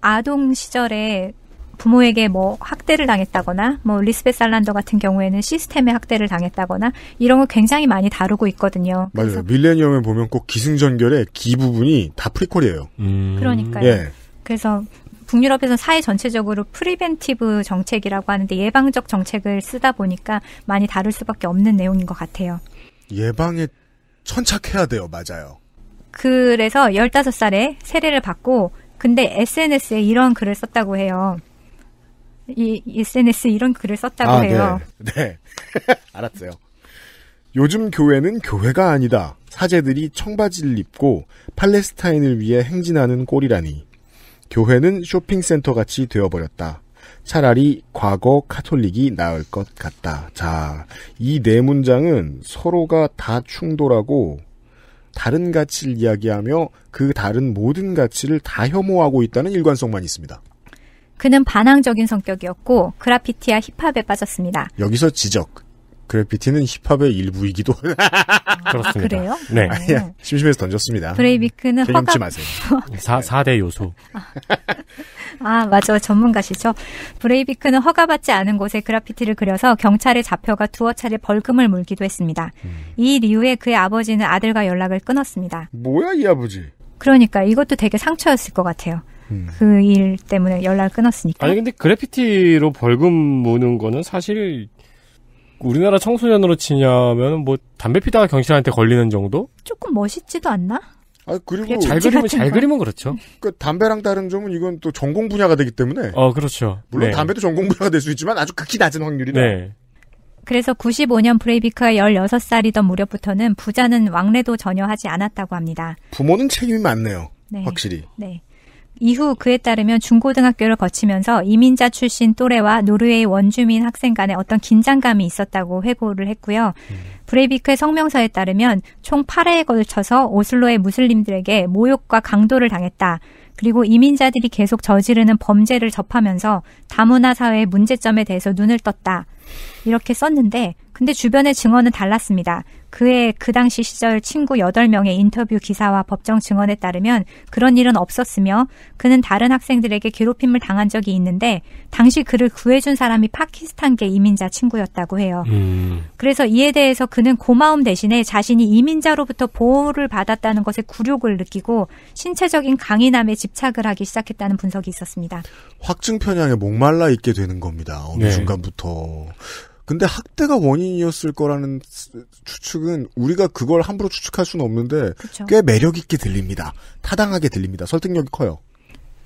E: 아동 시절에 부모에게 뭐 학대를 당했다거나 뭐 리스벳 살란더 같은 경우에는 시스템의 학대를 당했다거나 이런 걸 굉장히 많이 다루고 있거든요.
B: 맞아요. 밀레니엄에 보면 꼭 기승전결의 기 부분이 다 프리퀄이에요. 음. 그러니까요. 예.
E: 그래서 북유럽에서는 사회 전체적으로 프리벤티브 정책이라고 하는데 예방적 정책을 쓰다 보니까 많이 다룰 수밖에 없는 내용인 것 같아요.
B: 예방에 천착해야 돼요. 맞아요.
E: 그래서 15살에 세례를 받고 근데 SNS에 이런 글을 썼다고 해요. 이 SNS 이런 글을 썼다고 아, 네. 해요.
B: 네. 네. 알았어요. 요즘 교회는 교회가 아니다. 사제들이 청바지를 입고 팔레스타인을 위해 행진하는 꼴이라니. 교회는 쇼핑센터 같이 되어버렸다. 차라리 과거 카톨릭이 나을 것 같다. 자, 이 네 문장은 서로가 다 충돌하고 다른 가치를 이야기하며 그 다른 모든 가치를 다 혐오하고 있다는 일관성만 있습니다.
E: 그는 반항적인 성격이었고 그라피티와 힙합에 빠졌습니다.
B: 여기서 지적. 그래피티는 힙합의
C: 일부이기도 아, 그렇습니다. 그래요? 네. 아, 아니야, 심심해서 던졌습니다.
E: 브레이비크는 허각 마세요.
C: 4, 대 요소. 아.
E: 아, 맞아. 전문가시죠. 브레이비크는 허가받지 않은 곳에 그래피티를 그려서 경찰에 잡혀가 두어 차례 벌금을 물기도 했습니다. 음. 이 이후에 그의 아버지는 아들과 연락을 끊었습니다.
B: 뭐야, 이 아버지?
E: 그러니까 이것도 되게 상처였을 것 같아요. 음. 그일 때문에 연락을 끊었으니까. 아니 근데
C: 그래피티로 벌금 무는 거는 사실 우리나라 청소년으로 치냐면 뭐 담배 피다가 경찰한테 걸리는 정도?
E: 조금 멋있지도 않나? 아 그리고 잘 그리면 잘 거. 그리면
C: 그렇죠. 그
B: 담배랑 다른 점은 이건 또 전공 분야가 되기 때문에.
C: 어 그렇죠.
B: 물론 네. 담배도 전공 분야가 될 수 있지만 아주 극히 낮은 확률이다. 네.
E: 그래서 95년 브레이비크가 16살이던 무렵부터는 부자는 왕래도 전혀 하지 않았다고 합니다.
B: 부모는 책임이 많네요. 네. 확실히.
E: 네. 이후 그에 따르면 중고등학교를 거치면서 이민자 출신 또래와 노르웨이 원주민 학생 간에 어떤 긴장감이 있었다고 회고를 했고요. 음. 브레이비크의 성명서에 따르면 총 8회에 걸쳐서 오슬로의 무슬림들에게 모욕과 강도를 당했다. 그리고 이민자들이 계속 저지르는 범죄를 접하면서 다문화 사회의 문제점에 대해서 눈을 떴다. 이렇게 썼는데 근데 주변의 증언은 달랐습니다. 그의 그 당시 시절 친구 8명의 인터뷰 기사와 법정 증언에 따르면 그런 일은 없었으며 그는 다른 학생들에게 괴롭힘을 당한 적이 있는데 당시 그를 구해준 사람이 파키스탄계 이민자 친구였다고 해요. 음. 그래서 이에 대해서 그는 고마움 대신에 자신이 이민자로부터 보호를 받았다는 것에 굴욕을 느끼고 신체적인 강인함에 집착을 하기 시작했다는 분석이 있었습니다.
B: 확증 편향에 목말라 있게 되는 겁니다. 어느 네. 순간부터. 근데 학대가 원인이었을 거라는 추측은 우리가 그걸 함부로 추측할 수는 없는데 그쵸. 꽤 매력 있게 들립니다. 타당하게 들립니다. 설득력이 커요.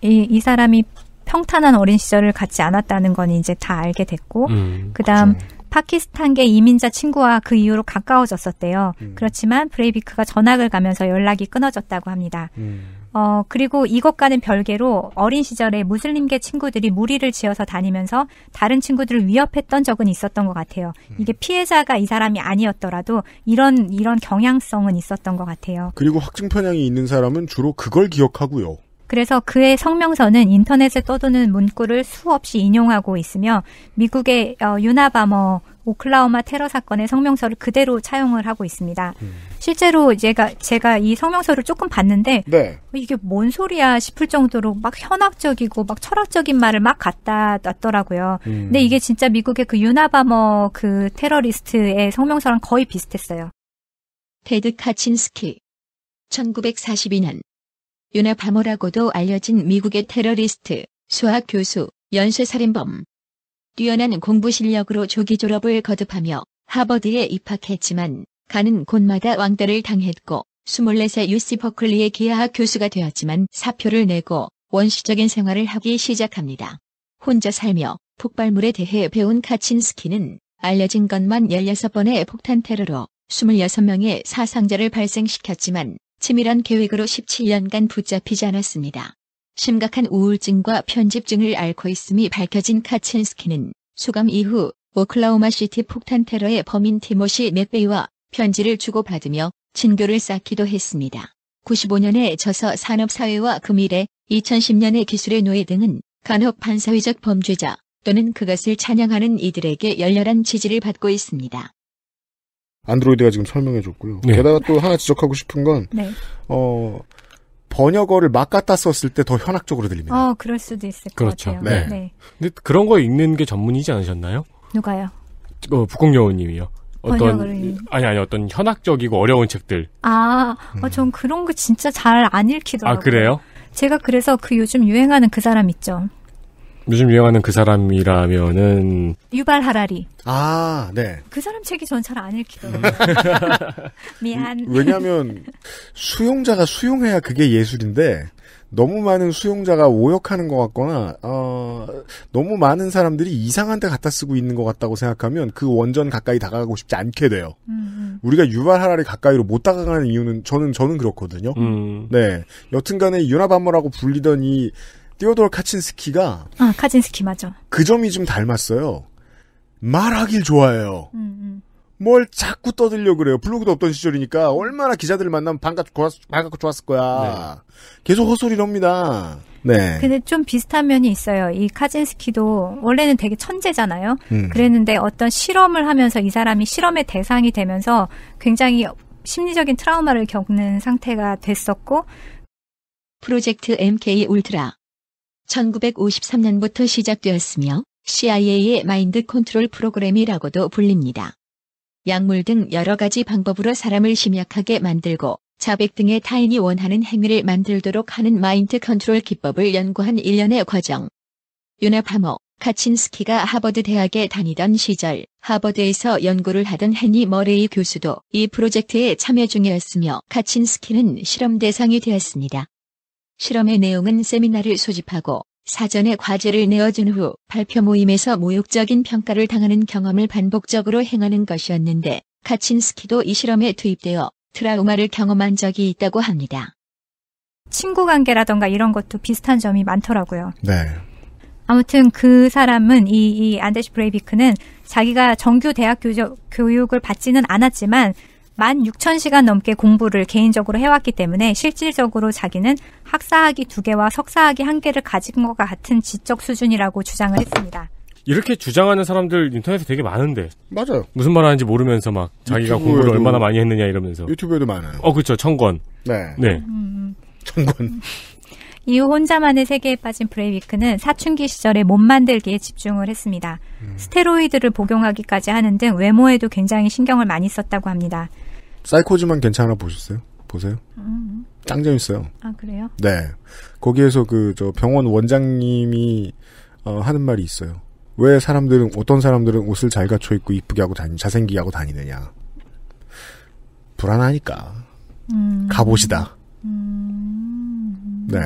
E: 이, 이 사람이 평탄한 어린 시절을 갖지 않았다는 건 이제 다 알게 됐고 음, 그다음 그쵸. 그렇죠. 파키스탄계 이민자 친구와 그 이후로 가까워졌었대요. 음. 그렇지만 브레이비크가 전학을 가면서 연락이 끊어졌다고 합니다. 음. 어, 그리고 이것과는 별개로 어린 시절에 무슬림계 친구들이 무리를 지어서 다니면서 다른 친구들을 위협했던 적은 있었던 것 같아요. 음. 이게 피해자가 이 사람이 아니었더라도 이런, 이런 경향성은 있었던 것 같아요.
B: 그리고 확증 편향이 있는 사람은 주로 그걸 기억하고요.
E: 그래서 그의 성명서는 인터넷에 떠도는 문구를 수없이 인용하고 있으며 미국의 어, 유나바머 오클라호마 테러 사건의 성명서를 그대로 차용을 하고 있습니다. 음. 실제로 제가 제가 이 성명서를 조금 봤는데 네. 이게 뭔 소리야 싶을 정도로 막 현학적이고 막 철학적인 말을 막 갖다 놨더라고요. 음. 근데 이게 진짜 미국의 그 유나바머 그 테러리스트의 성명서랑 거의 비슷했어요. 테드 카친스키 1942년
A: 유나바머라고도 알려진 미국의 테러리스트, 수학 교수, 연쇄살인범, 뛰어난 공부 실력으로 조기 졸업을 거듭하며 하버드에 입학했지만 가는 곳마다 왕따를 당했고 24세 UC 버클리의 기하학 교수가 되었지만 사표를 내고 원시적인 생활을 하기 시작합니다. 혼자 살며 폭발물에 대해 배운 카친스키는 알려진 것만 16번의 폭탄 테러로 26명의 사상자를 발생시켰지만 치밀한 계획으로 17년간 붙잡히지 않았습니다. 심각한 우울증과 편집증을 앓고 있음이 밝혀진 카첸스키는 수감 이후 오클라호마 시티 폭탄 테러의 범인 티모시 맥베이와 편지를 주고받으며 친교를 쌓기도 했습니다. 95년에 저서 산업사회와 금일에 2010년에 기술의 노예 등은 간혹 반사회적 범죄자 또는 그것을 찬양하는 이들에게 열렬한 지지를 받고 있습니다.
B: 안드로이드가 지금 설명해줬고요. 네. 게다가 또 하나 지적하고 싶은 건, 네. 어,
C: 번역어를 막 갖다 썼을 때 더 현학적으로
E: 들립니다. 어, 그럴 수도 있을 그렇죠. 것 같아요. 네. 네.
C: 근데 그런 거 읽는 게 전문이지 않으셨나요? 누가요? 어, 북극여우님이요. 어떤 아니 아니 어떤 현학적이고 어려운 책들.
E: 아, 어, 음. 전 그런 거 진짜 잘 안읽히더라고아 그래요? 제가 그래서 그 요즘 유행하는 그 사람 있죠.
C: 요즘 유행하는 그 사람이라면은
E: 유발 하라리.
C: 아, 네.
E: 그 사람 책이 전 잘 안 읽히더라고요.
B: 음. 미안. 왜냐하면 수용자가 수용해야 그게 예술인데 너무 많은 수용자가 오역하는 것 같거나 어, 너무 많은 사람들이 이상한 데 갖다 쓰고 있는 것 같다고 생각하면 그 원전 가까이 다가가고 싶지 않게 돼요. 음. 음. 우리가 유발 하라리 가까이로 못 다가가는 이유는 저는 저는 그렇거든요. 음. 네, 여튼간에 유나밤머라고 불리던 이 띠오도 카친스키가
E: 아 카친스키 맞아.
B: 그 점이 좀 닮았어요. 말하길 좋아해요. 음, 음. 뭘 자꾸 떠들려 그래요. 블로그도 없던 시절이니까 얼마나 기자들을 만나면 반갑고 좋았, 반갑고 좋았을 거야. 네. 계속 헛소리를 합니다. 네.
E: 근데 좀 비슷한 면이 있어요. 이 카진스키도 원래는 되게 천재잖아요. 음. 그랬는데 어떤 실험을 하면서 이 사람이 실험의 대상이 되면서 굉장히 심리적인 트라우마를 겪는 상태가 됐었고 프로젝트 MK 울트라 1953년부터 시작되었으며
A: CIA의 마인드 컨트롤 프로그램이라고도 불립니다. 약물 등 여러 가지 방법으로 사람을 심약하게 만들고 자백 등의 타인이 원하는 행위를 만들도록 하는 마인드 컨트롤 기법을 연구한 일련의 과정. 유나파모, 카친스키가 하버드 대학에 다니던 시절 하버드에서 연구를 하던 헨리 머레이 교수도 이 프로젝트에 참여 중이었으며 카친스키는 실험 대상이 되었습니다. 실험의 내용은 세미나를 소집하고 사전에 과제를 내어준 후 발표 모임에서 모욕적인 평가를 당하는 경험을 반복적으로 행하는 것이었는데 카친스키도
E: 이 실험에 투입되어 트라우마를 경험한 적이 있다고 합니다. 친구 관계라던가 이런 것도 비슷한 점이 많더라고요. 네. 아무튼 그 사람은 이, 이 안데시 브레이비크는 자기가 정규 대학 교육, 교육을 받지는 않았지만 만6천시간 넘게 공부를 개인적으로 해왔기 때문에 실질적으로 자기는 학사학위 두 개와 석사학위 한 개를 가진 것과 같은 지적 수준이라고 주장을 했습니다.
C: 이렇게 주장하는 사람들 인터넷에 되게 많은데. 맞아요. 무슨 말 하는지 모르면서 막 자기가 공부를 얼마나 많이 했느냐 이러면서. 유튜브에도 많아요. 어, 그렇죠. 천권. 네. 네. 음... 권
E: 이후 혼자만의 세계에 빠진 브레이비크는 사춘기 시절에 몸 만들기에 집중을 했습니다. 음. 스테로이드를 복용하기까지 하는 등 외모에도 굉장히 신경을 많이 썼다고 합니다.
B: 사이코즈만 괜찮아 보셨어요? 보세요. 음. 짱 재밌어요. 아 그래요? 네. 거기에서 그 저 병원 원장님이 어, 하는 말이 있어요. 왜 사람들은 어떤 사람들은 옷을 잘 갖춰 입고 이쁘게 하고 다니 잘생기게 하고 다니느냐. 불안하니까 음. 가보시다. 음. 네.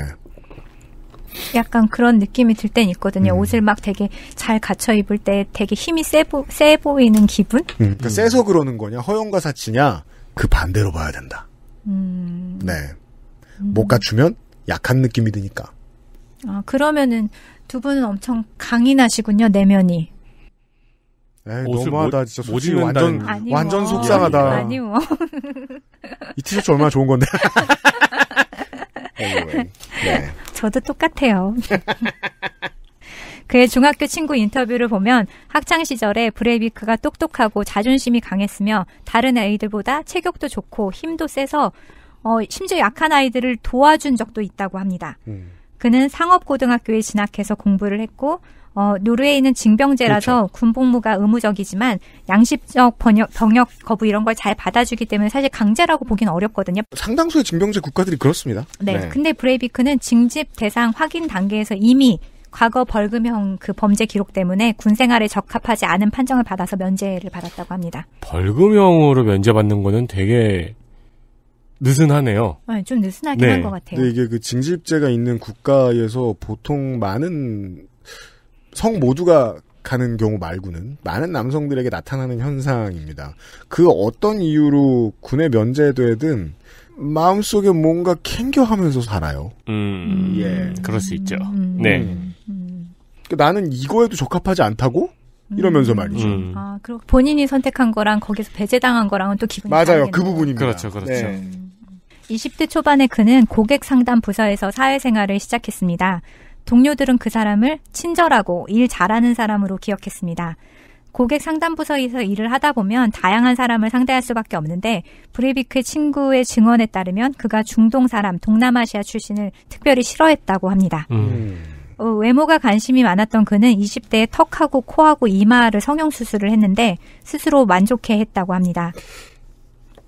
E: 약간 그런 느낌이 들 땐 있거든요. 음. 옷을 막 되게 잘 갖춰 입을 때 되게 힘이 세, 보, 세 보이는 기분? 음,
B: 그러니까 음. 세서 그러는 거냐, 허용과 사치냐, 그 반대로 봐야 된다. 음. 네. 못 갖추면 음. 약한 느낌이 드니까.
E: 아, 그러면은 두 분은 엄청 강인하시군요, 내면이.
B: 에이, 너무하다, 진짜. 솔직히 완전, 아니 완전 속상하다.
D: 아니요.
B: 이 티셔츠 얼마나 좋은 건데.
E: 네. 저도 똑같아요. 그의 중학교 친구 인터뷰를 보면 학창 시절에 브레이비크가 똑똑하고 자존심이 강했으며 다른 아이들보다 체격도 좋고 힘도 세서 어, 심지어 약한 아이들을 도와준 적도 있다고 합니다. 음. 그는 상업고등학교에 진학해서 공부를 했고 어, 노르웨이는 징병제라서 그렇죠. 군복무가 의무적이지만 양심적 번역, 병역 거부 이런 걸 잘 받아주기 때문에 사실 강제라고 보긴 어렵거든요. 상당수의
B: 징병제 국가들이 그렇습니다. 네, 네. 근데
E: 브레이비크는 징집 대상 확인 단계에서 이미 과거 벌금형 그 범죄 기록 때문에 군 생활에 적합하지 않은 판정을 받아서 면제를 받았다고 합니다.
C: 벌금형으로 면제받는 거는 되게 느슨하네요.
E: 네, 좀 느슨하긴 네.
C: 한것 같아요. 근 이게 그
B: 징집제가 있는 국가에서 보통 많은 성 모두가 가는 경우 말고는 많은 남성들에게 나타나는 현상입니다. 그 어떤 이유로 군에 면제되든 마음속에 뭔가 캥겨하면서 살아요. 음. 음, 예. 그럴 수 있죠. 음. 네. 음. 그러니까 나는 이거에도 적합하지 않다고? 이러면서 말이죠. 음.
E: 아, 그리고 본인이 선택한 거랑 거기서 배제당한 거랑은 또
B: 기분이 맞아요. 다르겠네요. 그 부분입니다. 그렇죠, 그렇죠. 네.
E: 20대 초반에 그는 고객 상담 부서에서 사회생활을 시작했습니다. 동료들은 그 사람을 친절하고 일 잘하는 사람으로 기억했습니다. 고객 상담 부서에서 일을 하다 보면 다양한 사람을 상대할 수밖에 없는데 브레이비크 친구의 증언에 따르면 그가 중동 사람 동남아시아 출신을 특별히 싫어했다고 합니다. 음. 음. 어, 외모가 관심이 많았던 그는 20대에 턱하고 코하고 이마를 성형 수술을 했는데 스스로 만족해 했다고 합니다.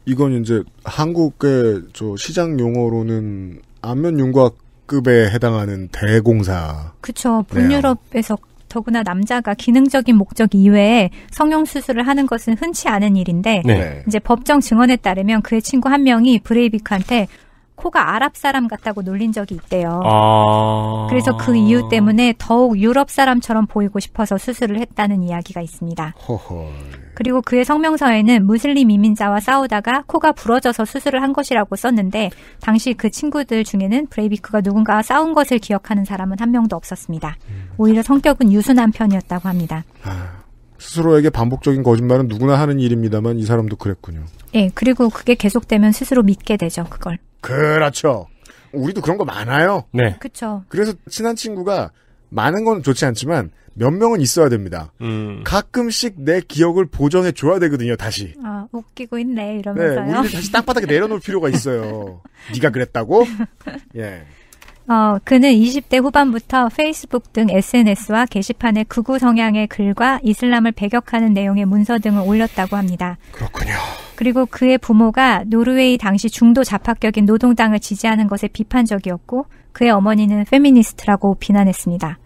B: 이건 이제 한국의 저 시장 용어로는 안면 윤곽급에 해당하는 대공사.
E: 그쵸. 북유럽에서 더구나 남자가 기능적인 목적 이외에 성형 수술을 하는 것은 흔치 않은 일인데 네. 네. 이제 법정 증언에 따르면 그의 친구 한 명이 브레이비크한테 코가 아랍 사람 같다고 놀린 적이 있대요.
D: 아... 그래서 그 이유 때문에
E: 더욱 유럽 사람처럼 보이고 싶어서 수술을 했다는 이야기가 있습니다. 호호... 그리고 그의 성명서에는 무슬림 이민자와 싸우다가 코가 부러져서 수술을 한 것이라고 썼는데 당시 그 친구들 중에는 브레이비크가 누군가와 싸운 것을 기억하는 사람은 한 명도 없었습니다. 오히려 성격은 유순한 편이었다고 합니다. 아,
B: 스스로에게 반복적인 거짓말은 누구나 하는 일입니다만 이 사람도 그랬군요.
E: 예, 그리고 그게 계속되면 스스로 믿게 되죠, 그걸.
B: 그렇죠. 우리도 그런 거 많아요. 네. 그렇죠. 그래서 친한 친구가 많은 건 좋지 않지만 몇 명은 있어야 됩니다. 음. 가끔씩 내 기억을 보존해 줘야 되거든요. 다시.
E: 아 웃기고 있네 이러면서요.
B: 네, 우리를 다시 땅바닥에 내려놓을 필요가 있어요. 네가 그랬다고? 예.
E: 어, 그는 20대 후반부터 페이스북 등 SNS와 게시판에 극우 성향의 글과 이슬람을 배격하는 내용의 문서 등을 올렸다고 합니다. 그렇군요. 그리고 그의 부모가 노르웨이 당시 중도 잡학격인 노동당을 지지하는 것에 비판적이었고 그의 어머니는 페미니스트라고 비난했습니다.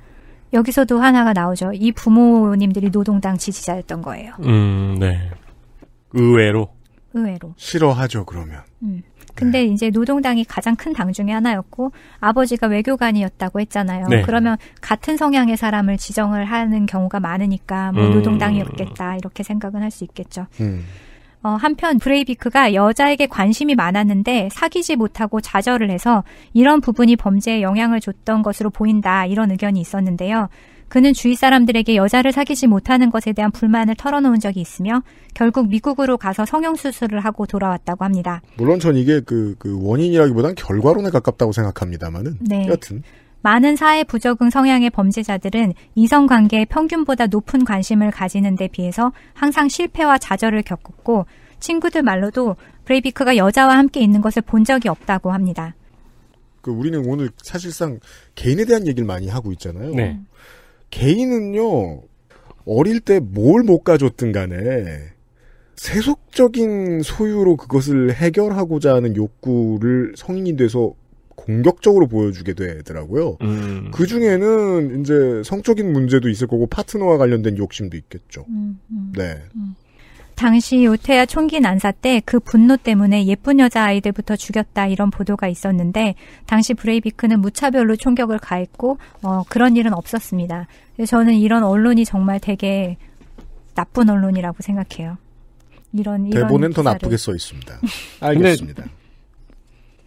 E: 여기서도 하나가 나오죠. 이 부모님들이 노동당 지지자였던 거예요.
C: 음, 네. 의외로. 의외로. 싫어하죠, 그러면.
E: 음. 근데 네. 이제 노동당이 가장 큰 당 중의 하나였고 아버지가 외교관이었다고 했잖아요. 네. 그러면 같은 성향의 사람을 지정을 하는 경우가 많으니까 뭐 음. 노동당이었겠다 이렇게 생각은 할 수 있겠죠. 음. 어, 한편 브레이비크가 여자에게 관심이 많았는데 사귀지 못하고 좌절을 해서 이런 부분이 범죄에 영향을 줬던 것으로 보인다 이런 의견이 있었는데요. 그는 주위 사람들에게 여자를 사귀지 못하는 것에 대한 불만을 털어놓은 적이 있으며 결국 미국으로 가서 성형수술을 하고 돌아왔다고 합니다.
B: 물론 전 이게 그, 그 원인이라기보단 결과론에 가깝다고 생각합니다만은. 네. 여튼.
E: 많은 사회 부적응 성향의 범죄자들은 이성 관계에 평균보다 높은 관심을 가지는 데 비해서 항상 실패와 좌절을 겪었고 친구들 말로도 브레이비크가 여자와 함께 있는 것을 본 적이 없다고 합니다.
B: 그 우리는 오늘 사실상 개인에 대한 얘기를 많이 하고 있잖아요. 네. 개인은요 어릴 때 뭘 못 가졌든 간에 세속적인 소유로 그것을 해결하고자 하는 욕구를 성인이 돼서 공격적으로 보여주게 되더라고요. 음. 그 중에는 이제 성적인 문제도 있을 거고 파트너와 관련된 욕심도 있겠죠. 음, 음, 네.
E: 음. 당시 요태야 총기 난사 때 그 분노 때문에 예쁜 여자 아이들부터 죽였다 이런 보도가 있었는데 당시 브레이비크는 무차별로 총격을 가했고 어, 그런 일은 없었습니다. 저는 이런 언론이 정말 되게 나쁜 언론이라고 생각해요. 이런, 이런 대본엔
C: 기사를. 더 나쁘게 써 있습니다. 알겠습니다.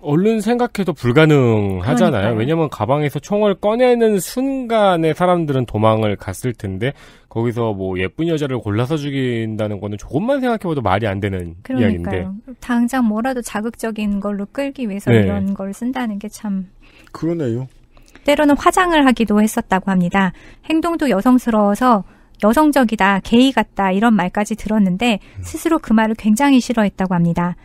C: 얼른 생각해도 불가능하잖아요. 그러니까요. 왜냐면 가방에서 총을 꺼내는 순간에 사람들은 도망을 갔을 텐데 거기서 뭐 예쁜 여자를 골라서 죽인다는 거는 조금만 생각해봐도 말이 안 되는 그러니까요.
B: 이야기인데
E: 당장 뭐라도 자극적인 걸로 끌기 위해서 네. 이런 걸 쓴다는 게 참 그러네요. 때로는 화장을 하기도 했었다고 합니다. 행동도 여성스러워서 여성적이다, 게이 같다 이런 말까지 들었는데 음. 스스로 그 말을 굉장히 싫어했다고 합니다.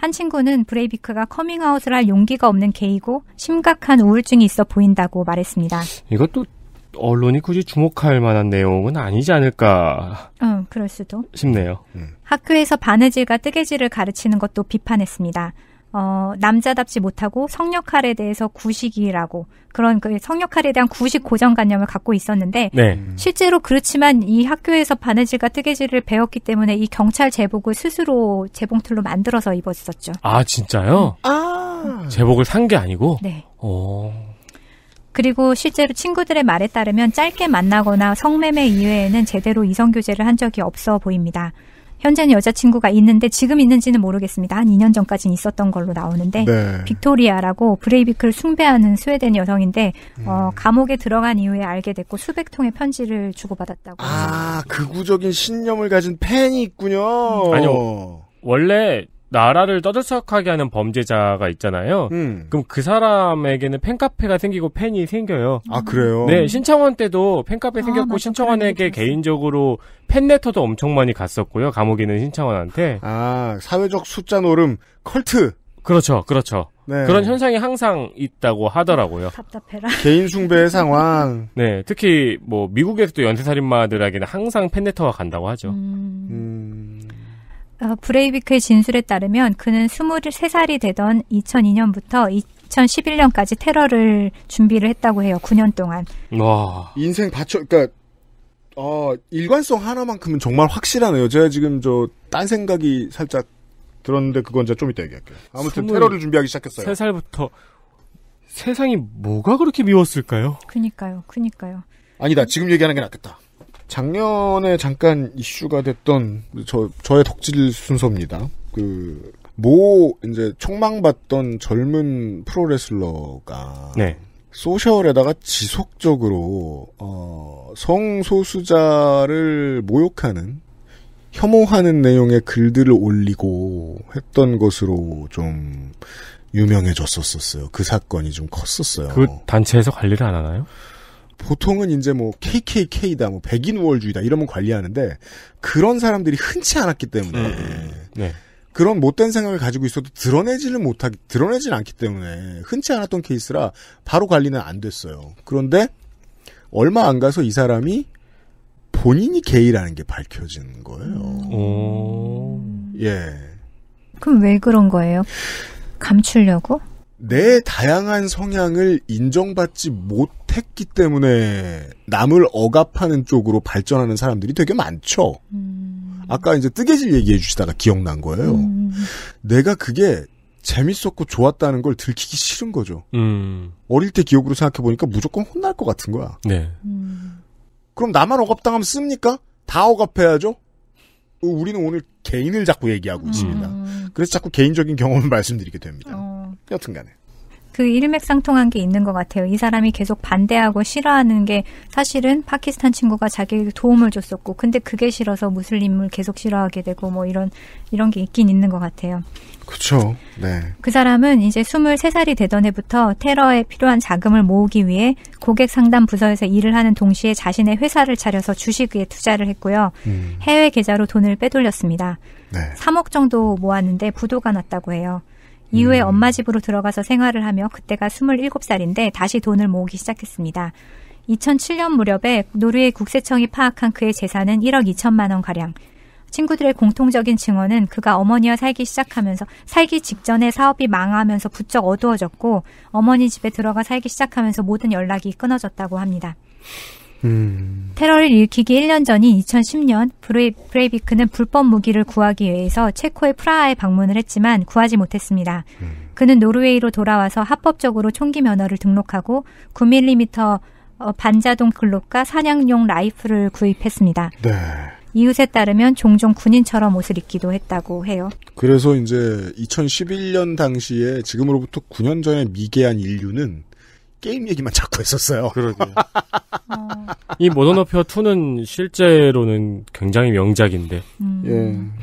E: 한 친구는 브레이비크가 커밍아웃을 할 용기가 없는 게이고 심각한 우울증이 있어 보인다고 말했습니다.
C: 이것도 언론이 굳이 주목할 만한 내용은 아니지 않을까.
E: 응, 어, 그럴 수도.
C: 싶네요. 음.
E: 학교에서 바느질과 뜨개질을 가르치는 것도 비판했습니다. 어, 남자답지 못하고 성 역할에 대해서 구식이라고 그런 그성 역할에 대한 구식 고정관념을 갖고 있었는데 네. 실제로 그렇지만 이 학교에서 바느질과 뜨개질을 배웠기 때문에 이 경찰 제복을 스스로 재봉틀로 만들어서 입었었죠. 아
C: 진짜요?
E: 아
C: 제복을 산 게 아니고. 네. 오. 어.
E: 그리고 실제로 친구들의 말에 따르면 짧게 만나거나 성매매 이외에는 제대로 이성교제를 한 적이 없어 보입니다. 현재는 여자친구가 있는데 지금 있는지는 모르겠습니다. 한 2년 전까지는 있었던 걸로 나오는데 네. 빅토리아라고 브레이비크를 숭배하는 스웨덴 여성인데 음. 어, 감옥에 들어간 이후에 알게 됐고 수백 통의 편지를 주고받았다고.
B: 아, 극우적인 그 신념을 가진 팬이 있군요. 음. 아니요.
C: 원래 나라를 떠들썩하게 하는 범죄자가 있잖아요. 음. 그럼 그 사람에게는 팬카페가 생기고 팬이 생겨요. 아 그래요? 네 신청원 때도 팬카페 아, 생겼고 신청원에게 개인적으로 팬레터도 엄청 많이 갔었고요. 감옥에 있는 신청원한테. 아 사회적 숫자 노름 컬트. 그렇죠, 그렇죠. 네. 그런 현상이 항상 있다고 하더라고요. 답답해라.
B: 개인 숭배의 상황.
C: 네, 특히 뭐 미국에서도 연쇄살인마들에게는 항상 팬레터가 간다고 하죠. 음... 음...
E: 어, 브레이비크의 진술에 따르면 그는 23살이 되던 2002년부터 2011년까지 테러를 준비를 했다고 해요. 9년 동안.
B: 와. 인생 받쳐, 그니까, 어, 일관성 하나만큼은 정말 확실하네요. 제가 지금 저, 딴 생각이 살짝 들었는데 그건 제좀 이따 얘기할게요. 아무튼 테러를 준비하기
C: 시작했어요. 3살부터 세상이
B: 뭐가 그렇게 미웠을까요?
E: 그니까요, 그니까요.
B: 아니다, 지금 얘기하는 게 낫겠다. 작년에 잠깐 이슈가 됐던 저 저의 덕질 순서입니다. 그모 이제 촉망받던 젊은 프로레슬러가 네. 소셜에다가 지속적으로 어, 성소수자를 모욕하는 혐오하는 내용의 글들을 올리고 했던 것으로 좀 유명해졌었어요. 그 사건이 좀 컸었어요. 그 단체에서 관리를 안 하나요? 보통은 이제 뭐 KKK다, 뭐 백인 우월주의다 이러면 관리하는데 그런 사람들이 흔치 않았기 때문에 음, 음, 음. 네. 네. 그런 못된 생각을 가지고 있어도 드러내지를 못하기 드러내지는 않기 때문에 흔치 않았던 케이스라 바로 관리는 안 됐어요. 그런데 얼마 안 가서 이 사람이 본인이 게이라는 게 밝혀진 거예요. 오. 예.
E: 그럼 왜 그런 거예요? 감추려고?
B: 내 다양한 성향을 인정받지 못 했기 때문에 남을 억압하는 쪽으로 발전하는 사람들이 되게 많죠. 음. 아까 이제 뜨개질 얘기해 주시다가 기억난 거예요. 음. 내가 그게 재밌었고 좋았다는 걸 들키기 싫은 거죠. 음. 어릴 때 기억으로 생각해 보니까 무조건 혼날 것 같은 거야. 네. 음. 그럼 나만 억압당하면 씁니까? 다 억압해야죠. 우리는 오늘 개인을 자꾸 얘기하고 있습니다. 음. 그래서 자꾸 개인적인 경험을 말씀드리게 됩니다. 어. 여튼간에.
E: 그 일맥상통한 게 있는 것 같아요. 이 사람이 계속 반대하고 싫어하는 게 사실은 파키스탄 친구가 자기에게 도움을 줬었고, 근데 그게 싫어서 무슬림을 계속 싫어하게 되고 뭐 이런 이런 게 있긴 있는 것 같아요.
B: 그렇 네.
E: 그 사람은 이제 23살이 되던 해부터 테러에 필요한 자금을 모으기 위해 고객 상담 부서에서 일을 하는 동시에 자신의 회사를 차려서 주식에 투자를 했고요. 음. 해외 계좌로 돈을 빼돌렸습니다. 네. 3억 정도 모았는데 부도가 났다고 해요. 이후에 음. 엄마 집으로 들어가서 생활을 하며 그때가 27살인데 다시 돈을 모으기 시작했습니다. 2007년 무렵에 노르웨이 국세청이 파악한 그의 재산은 1억 2천만 원 가량. 친구들의 공통적인 증언은 그가 어머니와 살기 시작하면서 살기 직전에 사업이 망하면서 부쩍 어두워졌고 어머니 집에 들어가 살기 시작하면서 모든 연락이 끊어졌다고 합니다.
D: 음.
E: 테러를 일으키기 1년 전인 2010년 브레, 브레이비크는 불법 무기를 구하기 위해서 체코의 프라하에 방문을 했지만 구하지 못했습니다. 음. 그는 노르웨이로 돌아와서 합법적으로 총기 면허를 등록하고 9mm 어, 반자동 글록과 사냥용 라이프를 구입했습니다. 네. 이웃에 따르면 종종 군인처럼 옷을 입기도 했다고 해요.
B: 그래서 이제 2011년 당시에 지금으로부터 9년 전에 미개한 인류는
C: 게임 얘기만 자꾸 했었어요. 그러게. 어... 이 모던 어페어 2는 실제로는 굉장히 명작인데. 음...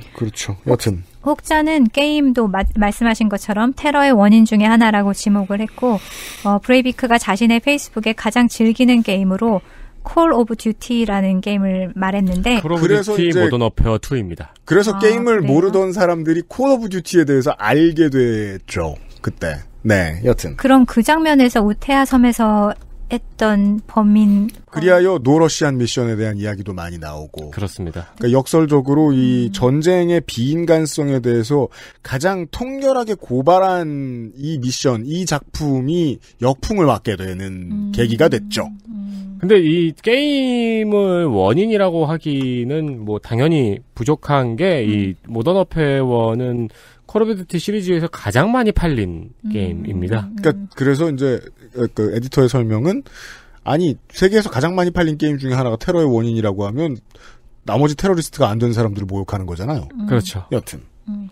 C: 예, 그렇죠. 여튼.
E: 혹자는 게임도 마, 말씀하신 것처럼 테러의 원인 중에 하나라고 지목을 했고, 어, 브레이비크가 자신의 페이스북에 가장 즐기는 게임으로 콜 오브 듀티라는 게임을 말했는데
C: 그래서 듀 모던 어페어 2입니다.
B: 그래서 아, 게임을 그래요? 모르던 사람들이 콜 오브 듀티에 대해서 알게 됐죠. 그때. 네, 여튼.
E: 그럼 그 장면에서 우태아 섬에서 했던 범인.
B: 그리하여 노러시안 미션에 대한 이야기도 많이
C: 나오고. 그렇습니다.
B: 그러니까 역설적으로 이 전쟁의 비인간성에 대해서 가장 통렬하게 고발한 이 미션, 이 작품이 역풍을
C: 맞게 되는 음. 계기가 됐죠. 음. 근데 이 게임을 원인이라고 하기는 뭐 당연히 부족한 게이 음. 모던 어페어는 콜 오브 듀티 시리즈에서 가장 많이 팔린 음. 게임입니다. 음, 음. 그러니까 그래서 이제
B: 그 에디터의 설명은 아니 세계에서 가장 많이 팔린 게임 중에 하나가 테러의 원인이라고 하면 나머지 테러리스트가 안 된 사람들을 모욕하는 거잖아요. 음. 그렇죠. 여튼.
E: 음.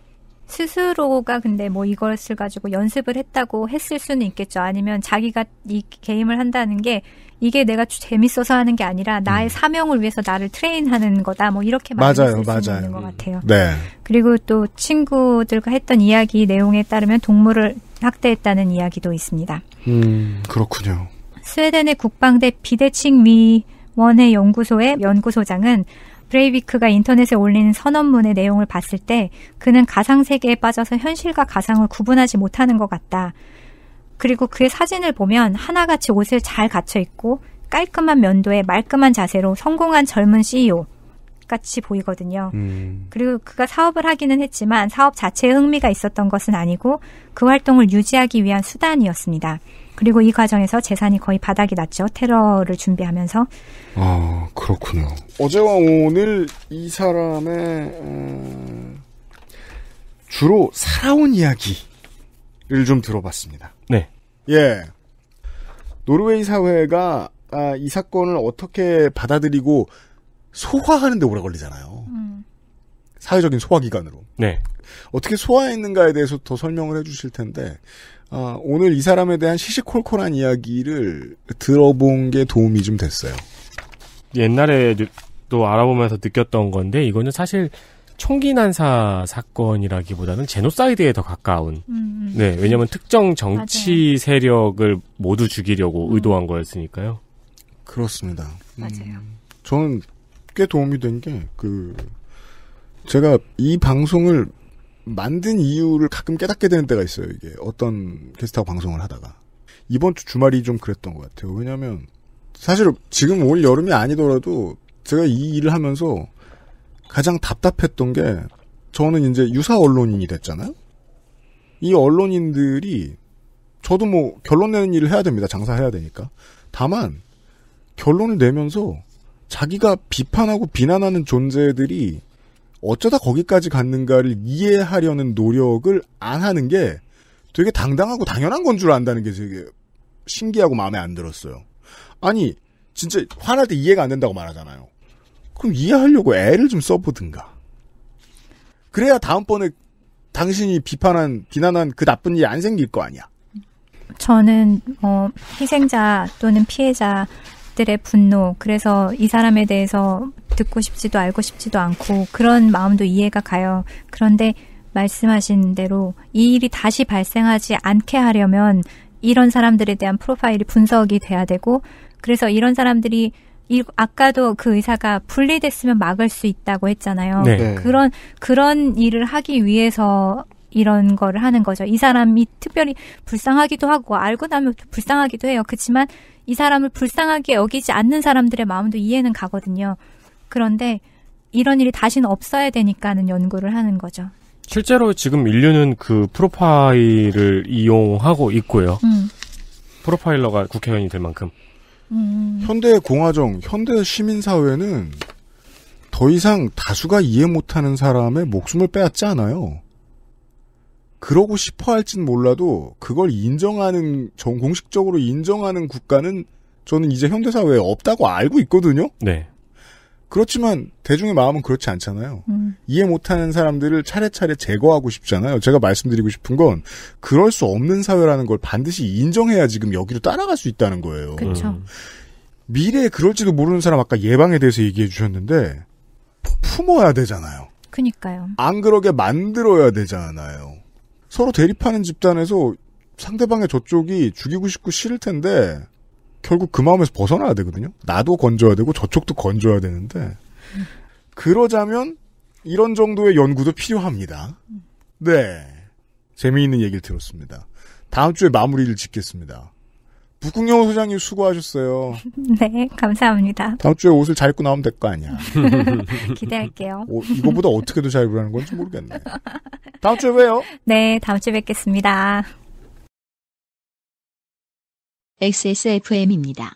E: 스스로가 근데 뭐 이것을 가지고 연습을 했다고 했을 수는 있겠죠. 아니면 자기가 이 게임을 한다는 게 이게 내가 재밌어서 하는 게 아니라 나의 음. 사명을 위해서 나를 트레인하는 거다. 뭐 이렇게 맞아요, 맞아요. 있는 것 같아요. 네. 그리고 또 친구들과 했던 이야기 내용에 따르면 동물을 학대했다는 이야기도 있습니다.
D: 음, 그렇군요.
E: 스웨덴의 국방대 비대칭 위원회 연구소의 연구소장은 브레이비크가 인터넷에 올린 선언문의 내용을 봤을 때 그는 가상 세계에 빠져서 현실과 가상을 구분하지 못하는 것 같다. 그리고 그의 사진을 보면 하나같이 옷을 잘 갖춰 입고 깔끔한 면도에 말끔한 자세로 성공한 젊은 CEO 같이 보이거든요. 음. 그리고 그가 사업을 하기는 했지만 사업 자체에 흥미가 있었던 것은 아니고 그 활동을 유지하기 위한 수단이었습니다. 그리고 이 과정에서 재산이 거의 바닥이 났죠. 테러를 준비하면서.
B: 아, 그렇군요. 어제와 오늘 이 사람의 음, 주로 살아온 이야기를 좀 들어봤습니다. 예. 노르웨이 사회가 아, 이 사건을 어떻게 받아들이고 소화하는데 오래 걸리잖아요. 음. 사회적인 소화 기간으로. 네. 어떻게 소화했는가에 대해서 더 설명을 해주실 텐데 아, 오늘 이 사람에 대한 시시콜콜한 이야기를 들어본 게 도움이 좀 됐어요.
C: 옛날에또 알아보면서 느꼈던 건데 이거는 사실 총기 난사 사건이라기보다는 제노사이드에 더 가까운. 음, 음. 네, 왜냐하면 특정 정치 맞아요. 세력을 모두 죽이려고 음. 의도한 거였으니까요. 그렇습니다. 음, 맞아요. 저는 꽤
B: 도움이 된 게 그 제가 이 방송을 만든 이유를 가끔 깨닫게 되는 때가 있어요. 이게 어떤 게스트하고 방송을 하다가 이번 주 주말이 좀 그랬던 것 같아요. 왜냐하면 사실 지금 올 여름이 아니더라도 제가 이 일을 하면서 가장 답답했던 게 저는 이제 유사 언론인이 됐잖아요. 이 언론인들이 저도 뭐 결론 내는 일을 해야 됩니다. 장사해야 되니까. 다만 결론을 내면서 자기가 비판하고 비난하는 존재들이 어쩌다 거기까지 갔는가를 이해하려는 노력을 안 하는 게 되게 당당하고 당연한 건 줄 안다는 게 되게 신기하고 마음에 안 들었어요. 아니, 진짜 화날 때 이해가 안 된다고 말하잖아요. 그럼 이해하려고 애를 좀 써보든가. 그래야 다음번에 당신이 비판한 비난한 그 나쁜 일이 안 생길 거 아니야.
E: 저는 어, 희생자 또는 피해자들의 분노 그래서 이 사람에 대해서 듣고 싶지도 알고 싶지도 않고 그런 마음도 이해가 가요. 그런데 말씀하신 대로 이 일이 다시 발생하지 않게 하려면 이런 사람들에 대한 프로파일이 분석이 돼야 되고 그래서 이런 사람들이 이, 아까도 그 의사가 분리됐으면 막을 수 있다고 했잖아요. 네. 네. 그런 그런 일을 하기 위해서 이런 거를 하는 거죠. 이 사람이 특별히 불쌍하기도 하고 알고 나면 불쌍하기도 해요. 그렇지만 이 사람을 불쌍하게 여기지 않는 사람들의 마음도 이해는 가거든요. 그런데 이런 일이 다시는 없어야 되니까는 연구를 하는 거죠.
C: 실제로 지금 인류는 그 프로파일을 이용하고 있고요. 음. 프로파일러가 국회의원이 될 만큼.
B: 음. 현대 의 공화정, 현대 시민사회는 더 이상 다수가 이해 못하는 사람의 목숨을 빼앗지 않아요. 그러고 싶어 할진 몰라도 그걸 인정하는, 정, 공식적으로 인정하는 국가는 저는 이제 현대사회에 없다고 알고 있거든요? 네. 그렇지만 대중의 마음은 그렇지 않잖아요. 음. 이해 못하는 사람들을 차례차례 제거하고 싶잖아요. 제가 말씀드리고 싶은 건 그럴 수 없는 사회라는 걸 반드시 인정해야 지금 여기로 따라갈 수 있다는 거예요. 그렇죠. 음. 미래에 그럴지도 모르는 사람 아까 예방에 대해서 얘기해 주셨는데 품어야 되잖아요. 그니까요. 안 그러게 만들어야 되잖아요. 서로 대립하는 집단에서 상대방의 저쪽이 죽이고 싶고 싫을 텐데 결국 그 마음에서 벗어나야 되거든요. 나도 건져야 되고 저쪽도 건져야 되는데 그러자면 이런 정도의 연구도 필요합니다. 네. 재미있는 얘기를 들었습니다. 다음 주에 마무리를 짓겠습니다. 북궁영 소장님 수고하셨어요.
E: 네, 감사합니다.
B: 다음 주에 옷을 잘 입고 나오면 될 거 아니야. 기대할게요. 오, 이거보다 어떻게 더 잘 입으라는 건지 모르겠네.
E: 다음 주에 봬요. 네, 다음 주에 뵙겠습니다. XSFM입니다.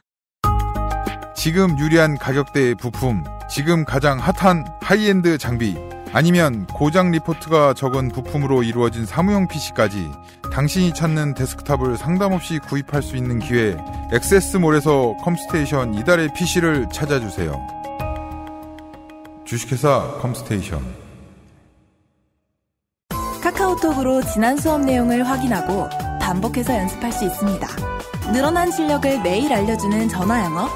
B: 지금 유리한 가격대의 부품, 지금 가장 핫한 하이엔드 장비, 아니면 고장 리포트가 적은 부품으로 이루어진 사무용 PC까지 당신이 찾는 데스크탑을 상담 없이 구입할 수 있는 기회, 액세몰에서 컴스테이션 이달의 PC를 찾아주세요. 주식회사 컴스테이션
E: 카카오톡으로 지난 수업 내용을 확인하고 반복해서 연습할 수 있습니다. 늘어난 실력을 매일 알려주는 전화 영어.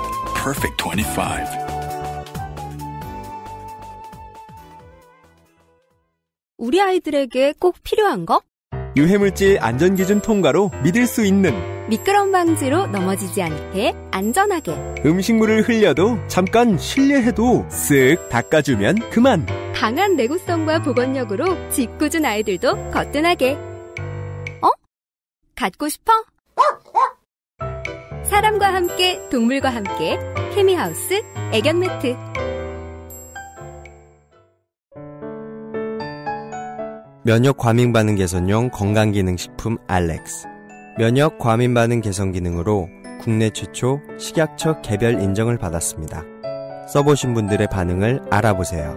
B: Perfect 25.
E: 우리 아이들에게 꼭 필요한
A: 거?
B: 유해물질 안전기준 통과로 믿을 수 있는
A: 미끄럼 방지로 넘어지지 않게 안전하게
B: 음식물을 흘려도 잠깐 실례해도 쓱 닦아주면 그만
A: 강한 내구성과 보건력으로 짓궂은 아이들도 거뜬하게 어? 갖고 싶어? 사람과 함께 동물과 함께 케미하우스 애견 매트
C: 면역 과민 반응 개선용 건강 기능 식품 알렉스 면역 과민 반응 개선 기능으로 국내 최초 식약처 개별 인정을 받았습니다. 써보신 분들의 반응을 알아보세요.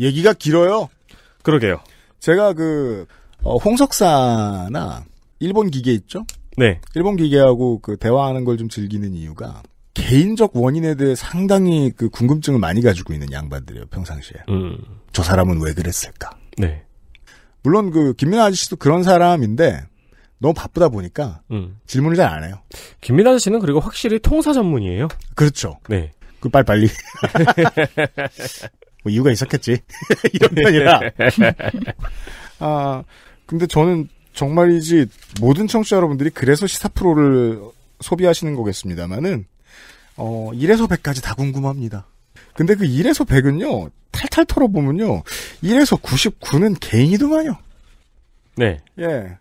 B: 얘기가 길어요. 그러게요. 제가 그 어, 홍석사나 일본 기계 있죠? 네. 일본 기계하고 그 대화하는 걸 좀 즐기는 이유가 개인적 원인에 대해 상당히 그 궁금증을 많이 가지고 있는 양반들이에요 평상시에. 음. 저 사람은 왜 그랬을까? 네. 물론 그 김민아 아저씨도 그런 사람인데 너무 바쁘다 보니까 음. 질문을 잘 안 해요. 김민아
C: 아저씨는 그리고 확실히 통사 전문이에요. 그렇죠. 네. 그 빨리빨리. 뭐 이유가 있었겠지. 이런 편이라.
B: 아, 근데 저는 정말이지 모든 청취자 여러분들이 그래서 시사 프로를 소비하시는 거겠습니다만은 어 1에서 100까지 다 궁금합니다. 근데 그 1에서 100은요. 탈탈 털어보면요. 1에서 99는 개인이더만요. 네. 예.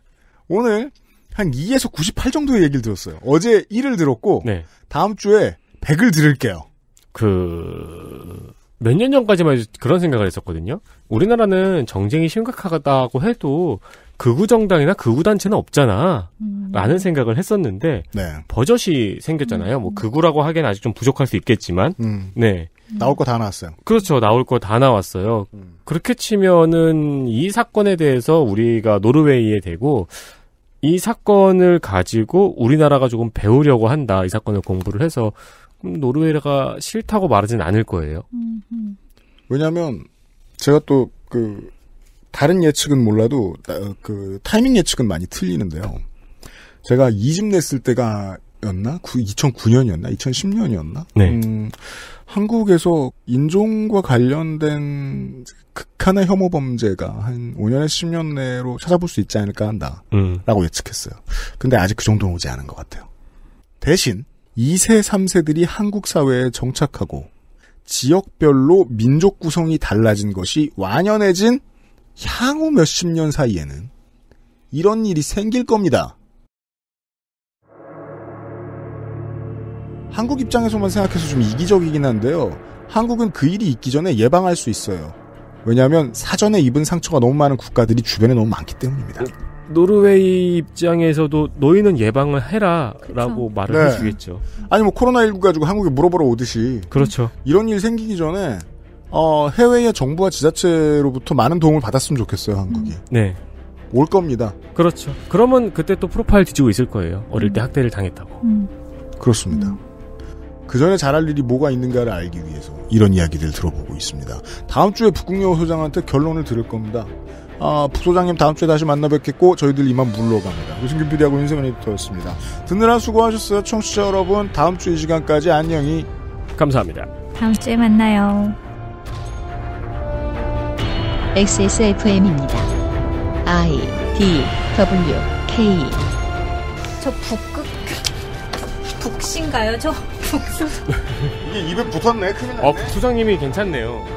B: 오늘 한 2에서 98 정도의 얘기를 들었어요. 어제
C: 1을 들었고 네. 다음 주에 100을 들을게요. 그 몇년 전까지만 해도 그런 생각을 했었거든요. 우리나라는 정쟁이 심각하다고 해도 극우 정당이나 극우 단체는 없잖아. 음. 라는 생각을 했었는데 네. 버젓이 생겼잖아요. 뭐 음. 뭐 극우라고 하기엔 아직 좀 부족할 수 있겠지만. 음. 네. 나올 거 다 나왔어요. 그렇죠. 나올 거 다 나왔어요. 음. 그렇게 치면은 이 사건에 대해서 우리가 노르웨이에 대고 이 사건을 가지고 우리나라가 조금 배우려고 한다. 이 사건을 공부를 해서 그럼 노르웨이가 싫다고 말하진 않을 거예요. 왜냐하면 제가 또 그 다른 예측은 몰라도
B: 어, 그 타이밍 예측은 많이 틀리는데요. 제가 이집 냈을 때가 였나? 2009년이었나? 2010년이었나? 네. 음, 한국에서 인종과 관련된 극한의 혐오 범죄가 한 5년에서 10년 내로 찾아볼 수 있지 않을까 한다. 라고 음. 예측했어요. 근데 아직 그 정도는 오지 않은 것 같아요. 대신, 2세, 3세들이 한국 사회에 정착하고 지역별로 민족 구성이 달라진 것이 완연해진 향후 몇십 년 사이에는 이런 일이 생길 겁니다. 한국 입장에서만 생각해서 좀 이기적이긴 한데요. 한국은 그 일이 있기 전에 예방할 수 있어요. 왜냐하면 사전에 입은 상처가 너무 많은 국가들이 주변에 너무 많기
C: 때문입니다. 노르웨이 입장에서도 너희는 예방을 해라라고 그렇죠. 말을 네. 해주겠죠.
B: 아니 뭐 코로나19 가지고 한국에 물어보러 오듯이 그렇죠.
C: 이런 일 생기기 전에
B: 어, 해외의 정부와 지자체로부터 많은 도움을 받았으면 좋겠어요 한국이. 음.
C: 네. 올 겁니다. 그렇죠. 그러면 그때 또 프로파일 뒤지고 있을 거예요. 어릴 때 음. 학대를 당했다고. 음. 그렇습니다. 음. 그 전에 잘할 일이 뭐가 있는가를 알기 위해서
B: 이런 이야기를 들어보고 있습니다. 다음 주에 북극여우 소장한테 결론을 들을 겁니다. 아, 부소장님 다음 주에 다시 만나 뵙겠고 저희들 이만 물러갑니다. 유승균 PD하고 윤세민 에디터였습니다. 듣느라 수고하셨어요. 청취자 여러분 다음 주 이 시간까지 안녕히 감사합니다.
E: 다음 주에 만나요.
A: XSFM입니다. I D W K e.
B: 저 북극 북신가요? 저 북수
C: 이게 입에 붙었네 큰일 났네. 어, 부장님이 괜찮네요.